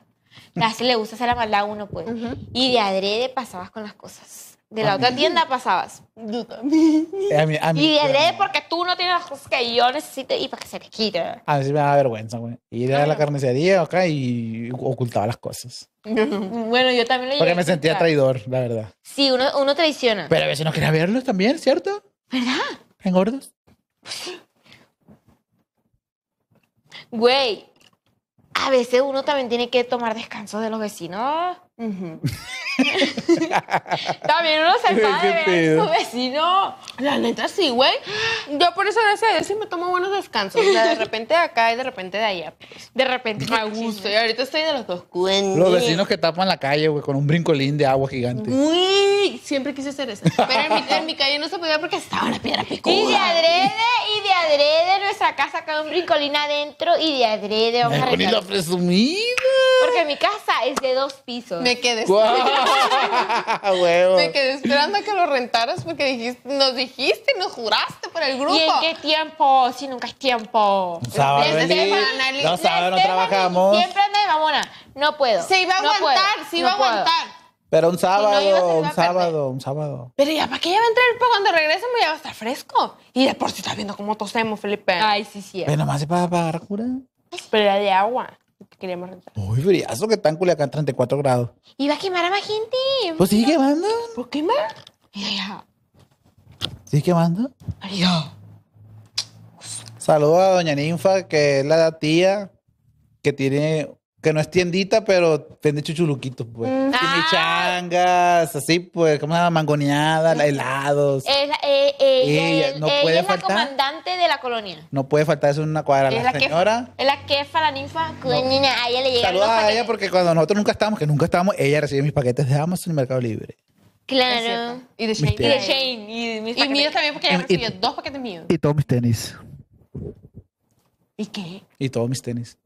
Casi le gusta hacer la maldad a uno, pues. Y de adrede pasabas con las cosas. De la otra tienda pasabas. Eh, y porque tú no tienes las cosas que yo necesito y para que se te quite. A mí sí me da vergüenza, güey. Ir a la carnicería acá y ocultaba las cosas. bueno, yo también lo Porque me sentía traidor, la verdad. Sí, uno, traiciona. Pero a veces no quería verlos también, ¿cierto? ¿Verdad? ¿En gordos? Pues güey, a veces uno también tiene que tomar descanso de los vecinos. También uno se de ver su vecino. La neta sí, güey. Yo por eso, de a sí me tomo buenos descansos. O sea, de repente de acá y de repente de allá. Pues. De repente me gusta Y ahorita estoy de los dos cuentos. Los vecinos que tapan la calle, güey, con un brincolín de agua gigante. uy siempre quise hacer eso. Pero en mi, calle no se podía porque estaba la piedra picuda. Y de adrede, y de adrede nuestra casa con un brincolín adentro y de adrede vamos presumida. Porque mi casa es de dos pisos. Me quedé. Wow. Huevo. Me quedé esperando a que lo rentaras porque dijiste, nos dijiste, nos juraste por el grupo. ¿Y en qué tiempo? Si nunca es tiempo. Sábado, no sabe, no trabajamos. Siempre anda de mamona. No puedo. Se iba a aguantar, se iba a aguantar. Pero un sábado, un sábado, un sábado. Pero ya, ¿para qué ya va a entrar? Para cuando regresemos ya va a estar fresco. Y de por si sí estás viendo cómo tosemos, Felipe. Ay, sí, sí. Pero nomás se para pagar cura. Pero de agua queríamos rentar. Uy, friazo que tan Culiacán, 34 grados. Iba a quemar a más gente. Pues sigue quemando. Pues quemar? Mira ya. ¿Sigue quemando? ¡ya! Saludos a doña Ninfa, que es la tía que tiene que no es tiendita, pero vende chuchuluquitos, pues. Chimichangas, ah. así, pues, como se llama? helados. Eh, eh, ella, no ella puede es la comandante de la colonia. No puede faltar eso en una cuadra. Es la, señora. es la quefa, la ninfa. No. Pues, a ella le llega Saluda a ella porque cuando nosotros nunca estábamos, que nunca estábamos, ella recibe mis paquetes de Amazon y Mercado Libre. Claro. Y de Shane. Y de Shane. Y, mis y míos también, porque ella recibió dos paquetes míos. Y todos mis tenis. ¿Y qué? Y todos mis tenis.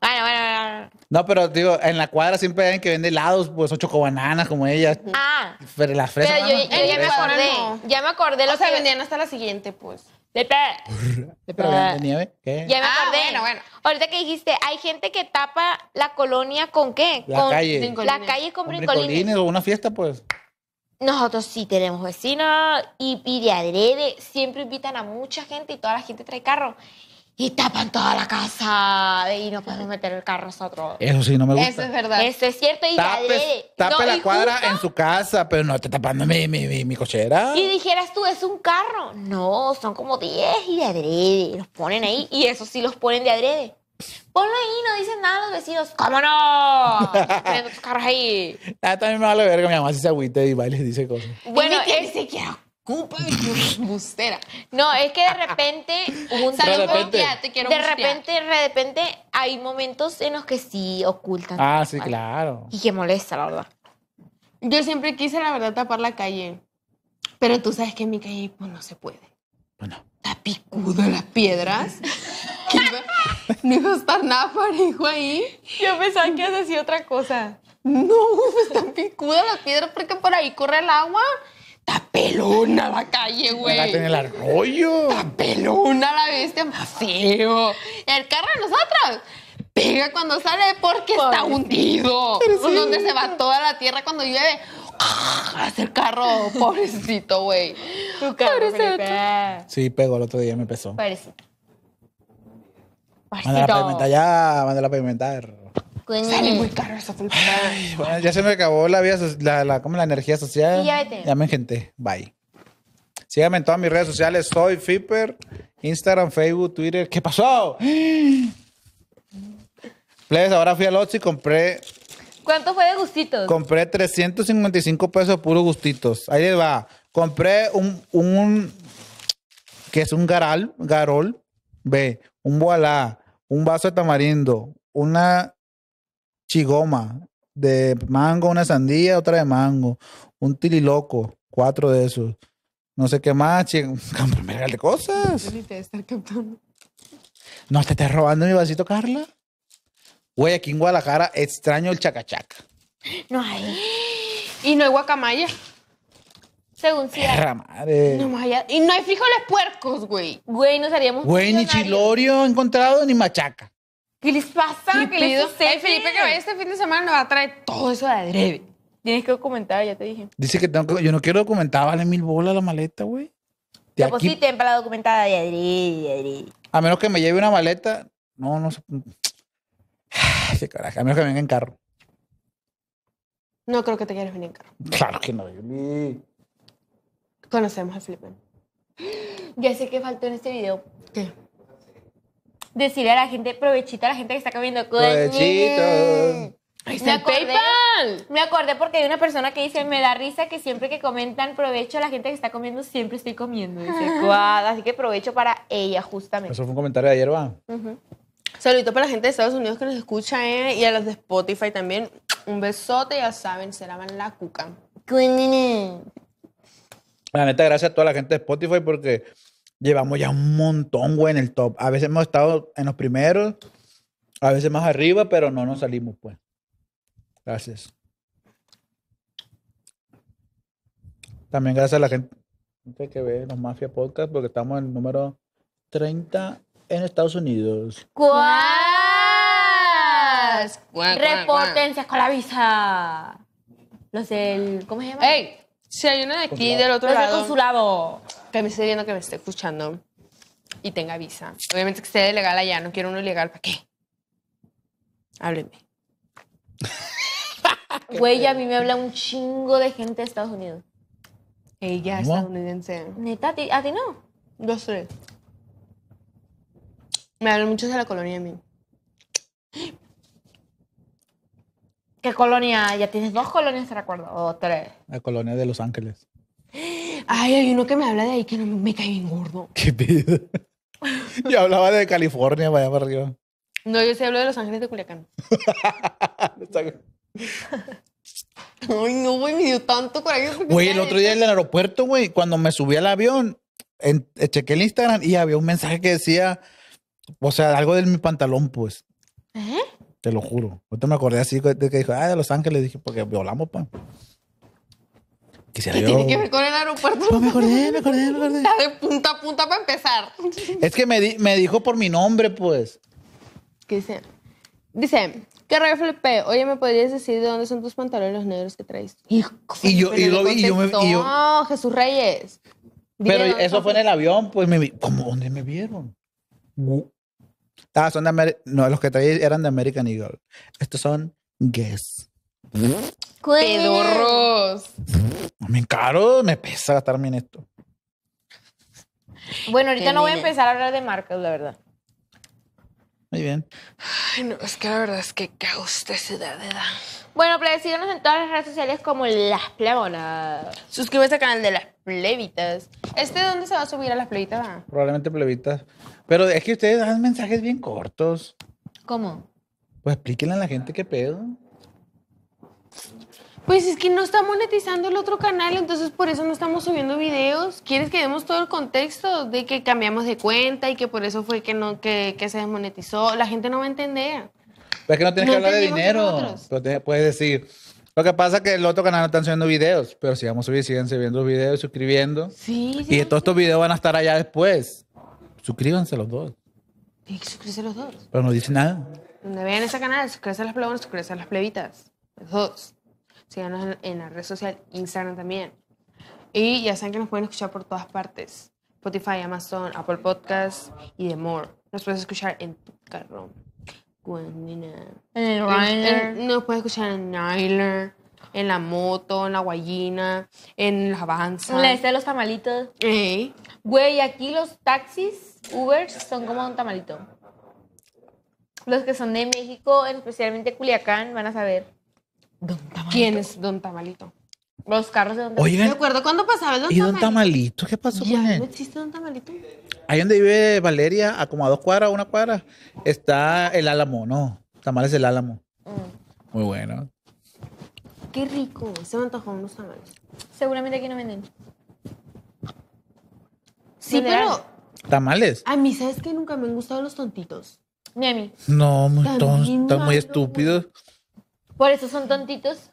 Bueno, bueno, bueno. No, pero digo, en la cuadra siempre hay que vende helados, pues, o chocobananas como ella. Ah. Pero las fresas. Pero yo, ya me acordé. Ya me acordé lo o sea, que vendían hasta la siguiente, pues. De, de, de nieve? ¿Qué? Ya me ah, acordé. Bueno, bueno. Ahorita que dijiste, hay gente que tapa la colonia con qué? La calle. La calle con, con brincolines. brincolines. o una fiesta, pues. Nosotros sí tenemos vecinos y, y de adrede siempre invitan a mucha gente y toda la gente trae carro y tapan toda la casa y no podemos meter el carro nosotros. Eso sí, no me gusta. Eso es verdad. Eso es cierto. Y Tapes, tape la cuadra en su casa, pero no te tapando mi, mi, mi, cochera. Y dijeras tú, es un carro. No, son como 10 y de adrede. Los ponen ahí y eso sí los ponen de adrede. Ponlo ahí, no dicen nada los vecinos. ¿Cómo no? Poniendo tus carros ahí. Ah, también me vale que mi mamá se agüita y va y les dice cosas. Bueno, él sí quiero Cupa y bustera. No, es que de repente, un de repente, ya, ah, te quiero de repente, de repente, hay momentos en los que sí ocultan. Ah, sí, claro. Y que molesta, la verdad. Yo siempre quise, la verdad, tapar la calle. Pero tú sabes que en mi calle, pues, no se puede. Bueno. Está picudo las piedras. ¡Qué no iba a nada ahí. Yo pensaba que ibas otra cosa. No, pues, está picuda la piedra porque por ahí corre el agua. La pelona la calle, güey. Está en el arroyo. La pelona la bestia, feo. El carro de nosotros pega cuando sale porque está hundido. Sí. Donde se va toda la tierra cuando llueve. Hace ah, el carro, pobrecito, güey. Tu carro, Sí, pegó el otro día, me pesó. Pobrecito. Mándala a pavimentar ya, mándala a pavimentar. Sale muy mm. caro esa ya se me acabó la vida, la, energía social. ya me gente. Bye. Síganme en todas mis redes sociales. Soy Fipper, Instagram, Facebook, Twitter. ¿Qué pasó? please ahora fui al Otsi y compré, ¿Cuánto fue de gustitos? compré 355 pesos puros gustitos. Ahí les va. Compré un, un es un garal, garol, ve, un boalá, un vaso de tamarindo, una chigoma, de mango, una sandía, otra de mango, un tililoco, cuatro de esos. No sé qué más, chingón. me de cosas. te estar No, te estás robando mi vasito, Carla. Güey, aquí en Guadalajara extraño el chacachaca. No hay. Y no hay guacamaya. Según si madre. No Y no hay frijoles puercos, güey. Güey, no haríamos. Güey, ni chilorio encontrado, ni machaca. ¿Qué les pasa? ¿Qué, les sucede? Felipe, que vaya este fin de semana nos va a traer todo eso de adrede. Tienes que documentar, ya te dije. Dice que tengo que, yo no quiero documentar, vale mil bolas la maleta, güey. Pues te aposité para la documentada de adrede. A menos que me lleve una maleta, no, no sé. Qué carajo, a menos que venga en carro. No creo que te quieras venir en carro. Claro que no, ni. Conocemos a Felipe. Ya sé qué faltó en este video. ¿Qué? decirle a la gente, provechito a la gente que está comiendo Provechito. me acordé, Me acordé porque hay una persona que dice, me da risa que siempre que comentan provecho a la gente que está comiendo, siempre estoy comiendo. Dice, así que provecho para ella justamente. Eso fue un comentario de ayer, va. Saludito para la gente de Estados Unidos que nos escucha eh, y a los de Spotify también. Un besote, ya saben, se lavan la cuca. La neta, gracias a toda la gente de Spotify porque llevamos ya un montón, güey, en el top. A veces hemos estado en los primeros, a veces más arriba, pero no nos salimos, pues. Gracias. También gracias a la gente que ve los Mafia Podcast, porque estamos en el número 30 en Estados Unidos. ¡Cuás! Repotencias, con la visa! Los del. ¿Cómo se llama? ¡Ey! Si hay una de aquí, del otro lado. Del consulado que me esté viendo, que me esté escuchando y tenga visa. Obviamente que esté legal allá, no quiero uno ilegal, ¿para qué? Háblenme. Güey, a mí me habla un chingo de gente de Estados Unidos. Ella es estadounidense. Neta, ¿a ti, no? Dos, tres. Me hablan mucho de la colonia a mí. ¿Qué colonia? Ya tienes dos colonias, te recuerdo. O tres. La colonia de Los Ángeles. Ay, hay uno que me habla de ahí que no me cae bien gordo. Qué pedo. Yo hablaba de California, vaya para arriba. No, yo sí hablo de Los Ángeles de Culiacán. Ay, no, güey, me dio tanto coraje. Güey, el otro día en el aeropuerto, güey, cuando me subí al avión, en, eh, chequé el Instagram y había un mensaje que decía, o sea, algo de mi pantalón, pues. ¿Eh? Te lo juro. Ahorita me acordé así de que dijo, Ay, ah, de Los Ángeles, dije, porque violamos, pa. ¿Qué tiene que ver con el aeropuerto? No, me acordé, me acordé, me acordé. Está de punta a punta para empezar. Es que me, dijo por mi nombre, pues. ¿Qué dice? Dice, que flipé? Oye, ¿me podrías decir de dónde son tus pantalones negros que traes? Hijo, y yo, y yo me... No, Jesús Reyes. Pero eso fue en el avión, pues me vi. ¿Cómo? ¿Dónde me vieron? Ah, son de América. No, los que traí eran de American Eagle. Estos son Guess. Pedorros. Me caro, me pesa gastarme en esto. Bueno, ahorita no voy a empezar a hablar de marcas, la verdad. Muy bien. Ay, no, es que la verdad es que caos de ciudad de edad. Bueno, pues síganos en todas las redes sociales como Las Plebonas. Suscríbete al canal de Las Plebitas. ¿Este dónde se va a subir a Las Plebitas? Probablemente plebitas. Pero es que ustedes dan mensajes bien cortos. ¿Cómo? Pues explíquenle a la gente qué pedo. Pues es que no está monetizando el otro canal, entonces por eso no estamos subiendo videos. ¿Quieres que demos todo el contexto de que cambiamos de cuenta y que por eso fue que no que, que se desmonetizó? La gente no va a entender. Pues es que no tienes que hablar de dinero. puedes decir, lo que pasa es que el otro canal no está subiendo videos, pero si vamos a subir, siguen subiendo videos, suscribiendo. Sí, sí. Y todos estos videos van a estar allá después. Suscríbanse los dos. Tienen que suscribirse los dos. Pero no dice nada. Donde vean ese canal, suscríbanse a las plebitas, suscríbanse a las plebitas. Los dos síganos en, en la red social Instagram también. Y ya saben que nos pueden escuchar por todas partes. Spotify, Amazon, Apple Podcasts y The more. Nos puedes escuchar en tu carro. En el Nos puedes escuchar en Nyler, en la moto, en la guayina, en la avanza. En la de los tamalitos. Güey, aquí los taxis, Ubers, son como un tamalito. Los que son de México, especialmente Culiacán, van a saber. Don Tamalito. ¿Quién es Don Tamalito? Los carros de Don Tamalito. Oigan, Me acuerdo ¿cuándo pasaba el Don ¿Y Don Tamalito? ¿Qué pasó con él? no existe Don Tamalito. Ahí donde vive Valeria, a como a dos cuadras, una cuadra, está el Álamo, ¿no? Tamales del Álamo. Mm. Muy bueno. Qué rico. Se me antojó unos tamales. Seguramente aquí no venden. Sí, pero... ¿Tamales? A mí, ¿sabes que Nunca me han gustado los tontitos. Ni a mí. No, muy tontos, Están muy estúpidos. Por eso son tontitos.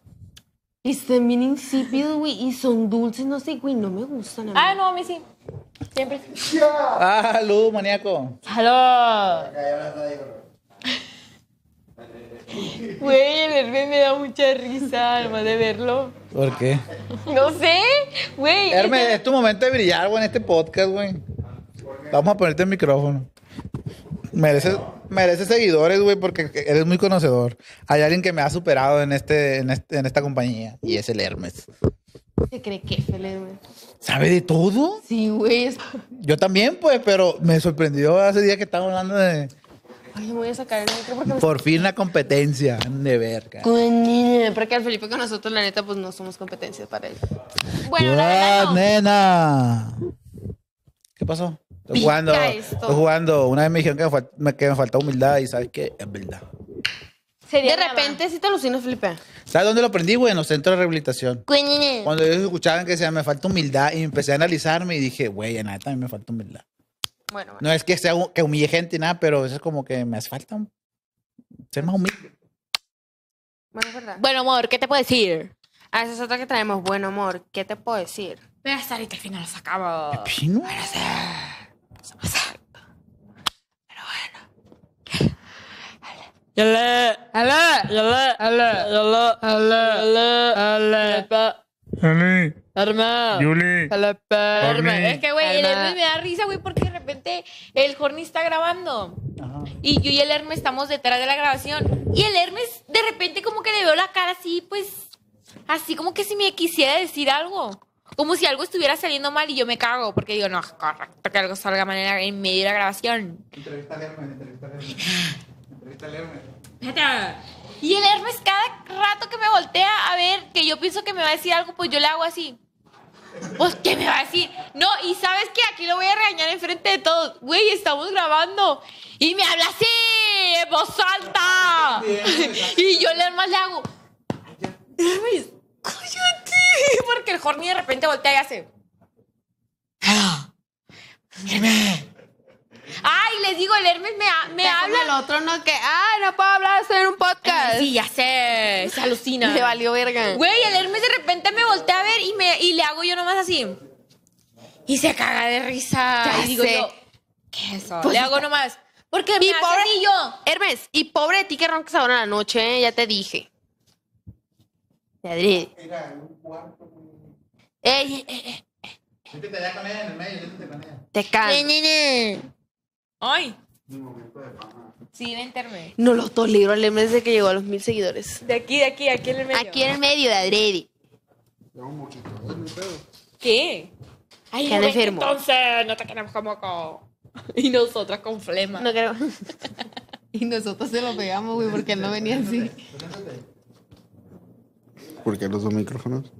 Y están bien insípidos, güey, y son dulces, no sé, güey, no me gustan. Ah, no, a mí sí. Siempre sí. Ah, salud, maníaco. Salud. Güey, el Hermes me da mucha risa, además de verlo. ¿Por qué? No sé, güey. Hermes, es tu momento de brillar, güey, en este podcast, güey. Vamos a ponerte el micrófono. Mereces. Merece seguidores, güey, porque eres muy conocedor. Hay alguien que me ha superado en, este, en, este, esta compañía y es el Hermes. Se cree que es ¿Sabe de todo? Sí, güey. Yo también, pues, pero me sorprendió hace días que estaba hablando de. Ay, voy a sacar el Por fin la competencia de verga. porque al Felipe con nosotros, la neta, pues no somos competencias para él. Bueno, nena. ¿Qué pasó? Estoy jugando, estoy jugando. Una vez me dijeron que me, falta, que me falta humildad y sabes que es verdad. de repente sí te alucino, Felipe. ¿Sabes dónde lo aprendí, güey? En los centros de rehabilitación. Cuando ellos escuchaban que decía me falta humildad, y empecé a analizarme y dije, güey, en nada también me falta humildad. Bueno, No es que sea que humille gente y nada, pero eso es como que me hace falta ser más humilde. Bueno, es verdad. Bueno, amor, ¿qué te puedo decir? Ah, eso es otra que traemos. Bueno, amor, ¿qué te puedo decir? Pero ahorita al final se acabó. Exacto. hartos. Pero bueno. Yale. Yale. Yale. Yale. Yale. Yale. Dale. Arma. Yuli. Arma. Es que, güey, el Hermes me da risa, güey, porque de repente el Horny está grabando. Ajá. Y yo y el Hermes estamos detrás de la grabación. Y el Hermes, de repente, como que le veo la cara así, pues, así como que si me quisiera decir algo. Como si algo estuviera saliendo mal y yo me cago, porque digo, no, correcto que algo salga mal en medio de la grabación. Entrevista entrevista Y el Hermes, cada rato que me voltea a ver que yo pienso que me va a decir algo, pues yo le hago así. Pues, ¿qué me va a decir? No, y sabes que aquí lo voy a regañar enfrente de todos. Güey, estamos grabando. Y me habla así, en voz alta. y yo le más le hago. Hermes, porque el Horny de repente voltea y hace. Hermes Ay, les digo, el Hermes me, me habla. El otro no que, ay, no puedo hablar, hacer un podcast. sí, ya sé, se alucina. Me valió verga. Güey, el Hermes de repente me voltea a ver y, me, y le hago yo nomás así. Y se caga de risa. y digo yo, ¿qué es eso? Pues le hago nomás. Porque mi pobre, yo. Hermes, y pobre de ti que roncas ahora en la noche, ¿eh? ya te dije. De adrede. Era en un cuarto. Ey, ey, eh, ey. Eh, métete eh. allá con ella en el medio, métete con ella. Te canso. ¡Ay! Un momento de fama. Sí, venterme. No los dos libros, el desde que llegó a los mil seguidores. De aquí, de aquí, aquí en el medio. Aquí en el medio, de adrede. Llevo un poquito, mi ¿Qué? Ay, Quedan enfermo. Entonces, no te queremos como co- Y nosotras con flema. No creo. Y nosotros se lo pegamos, güey, porque él no venía así. Preséntate porque los dos micrófonos.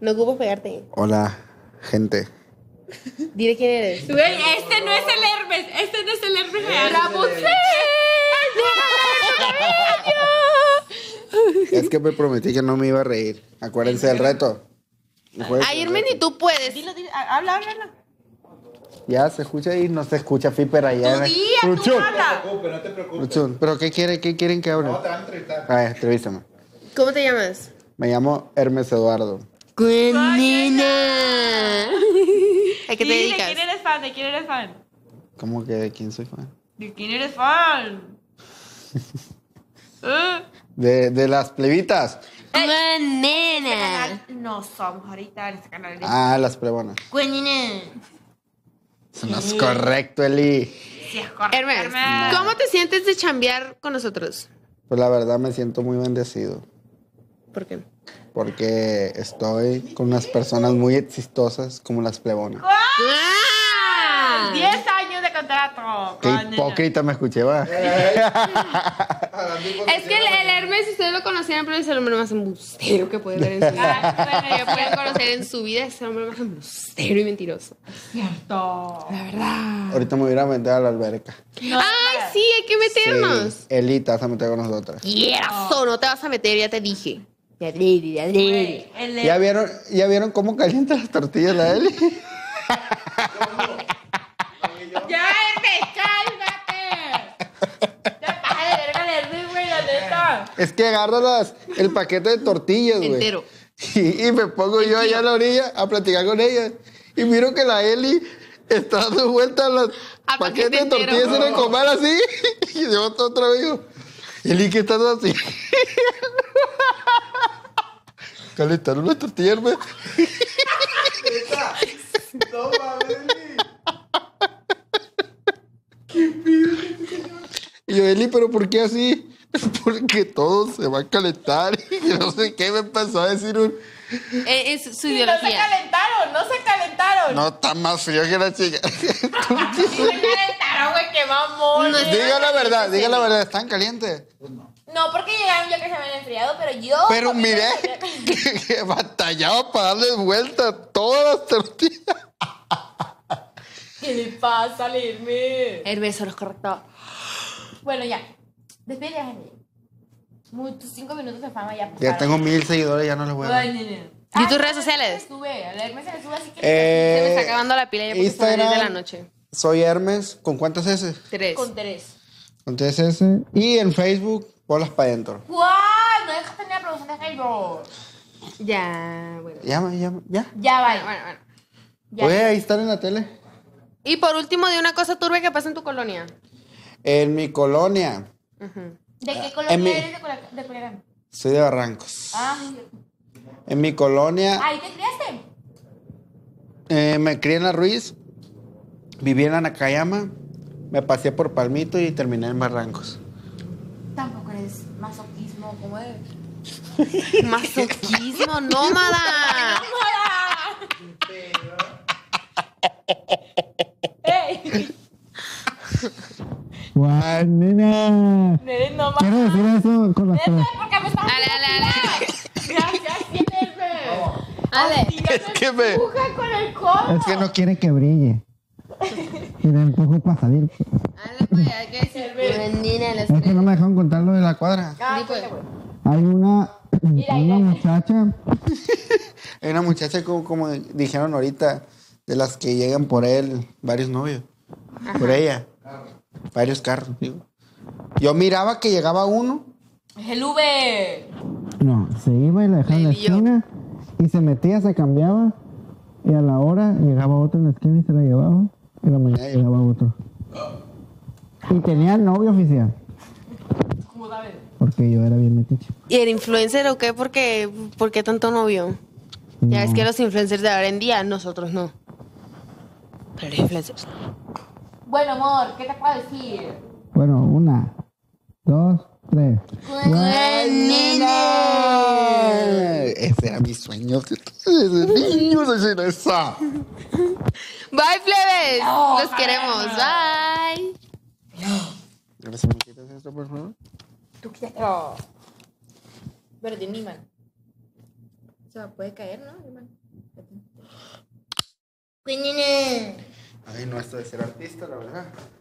No ocupo pegarte. Hola, gente. Dile quién eres. Este no es el Hermes. Este no es el Hermes real. ¡Rapunzel! Es que me prometí que no me iba a reír. Acuérdense del reto. Hermes, ni tú puedes. Dilo, dilo. Habla, habla, Ya se escucha y no se escucha Fipper allá. Tu día, tú No te preocupes, no te preocupes. ¿Pero qué, quiere, qué quieren que hable? No, te van a entrevistar. entrevístame. ¿Cómo te llamas? Me llamo Hermes Eduardo. ¡Qué Nina. ¿A qué te dedicas? ¿De quién eres fan? ¿De quién eres fan? ¿Cómo que de quién soy fan? ¿De quién eres fan? de, de las plebitas. ¡Qué Nina. No somos ahorita en este canal. Ah, las plebonas. Queen. Eso no es correcto, Eli. Sí, es correcto. Hermes, ¿cómo te sientes de chambear con nosotros? Pues la verdad me siento muy bendecido. ¿Por qué? Porque estoy con unas personas muy exitosas como las plebonas. ¡Ah! ¡Ah! ¡Diez años de contrato! ¡Qué hipócrita me escuché, va! es que el, Hermes, si ustedes lo conocieran, pero es el hombre más embustero que puede ver en su vida. yo conocer en su vida, es el hombre más embustero y mentiroso. Cierto. La verdad. Ahorita me voy a ir a meter a la alberca. ¡Ay, sí! Hay que meternos. Elita, vas a meter con nosotras. Y no te vas a meter, ya te dije. Ya, vieron, ¿Ya vieron cómo calienta las tortillas la Eli? ¡Ya, cálmate! ¡Ya de verga de güey, la neta! Es que agarra el paquete de tortillas, güey. Entero. Y, me pongo yo allá a la orilla a platicar con ella. Y miro que la Eli está dando vuelta a las paquetes de tortillas en el comal así. Y yo otra vez digo, Eli, ¿qué estás haciendo? Calentar, ¿no lo ¡Toma, No ¿Qué pido? Y yo, Eli, ¿pero por qué así? Porque todo se va a calentar. Y no sé qué me pasó a decir un. Eh, es, su ideología. No se calentaron, no se calentaron. No, está más frío que la chica. ¡No se calentaron, güey, que mamón. diga la verdad, diga la verdad, ¿están calientes? Pues no. No, porque llegaron yo que se habían enfriado, pero yo. Pero miré que, que batallaba para darle vuelta todas las tortillas. ¿Qué le pasa, salirme? Hermes? Hermes no correcto. Bueno, ya. Despide Javier. Tus cinco minutos de fama ya. Ya tengo mil seguidores, ya no les voy a. dar. ¿Y tus redes sociales? Estuve. a Hermes se le sube, así que eh, eh, se me está acabando la pila ya por de la noche. Soy Hermes, ¿con cuántas S? Tres. Con tres. Con tres S. Y en Facebook, Bolas para adentro. ¡Guau! No dejas tener producción de Facebook. Ya, bueno. Ya, ya, ya. Ya, vale. Bueno, bueno. Voy a estar en la tele. Y por último, de una cosa turbia que pasa en tu colonia. En mi colonia. ¿De qué ah, colonia eres de, Soy de Barrancos. Ah, En mi colonia ahí te criaste. eh, me crié en la Ruiz, viví en Anacayama. me pasé por Palmito y terminé en Barrancos. Masoquismo nómada. nena! nómada. Quiero eso con porque me Dale, dale, Gracias, Es que con el codo. Es que no quiere que brille y un poco pasadito. pues, hay que Es que no me dejaron contar lo de la cuadra. Ah, pues. Pues, hay una, una muchacha. hay una muchacha, como, como dijeron ahorita, de las que llegan por él, varios novios. Por ella. Varios carros, digo. Yo miraba que llegaba uno. el V! No, se iba y la dejaba en la esquina. Y se metía, se cambiaba. Y a la hora llegaba otro en la esquina y se la llevaba. Y la mañana llegaba otro. Y tenía novio oficial. ¿Cómo Porque yo era bien metiche. ¿Y el influencer o qué? ¿Por qué, ¿Por qué tanto novio? Ya es que los influencers de ahora en día, nosotros no. Pero los influencers. Bueno, amor, ¿qué te puedo decir? Bueno, una, dos, tres. Ese era mi sueño. Desde niño se esa. Bye, plebes. Los queremos. Bye. Ahora si me quitas esto, por favor. Tú quítate. Oh. Verde, mi mano. Se me puede caer, ¿no? Mi mano. Pues, Ay, no, esto de ser artista, la verdad.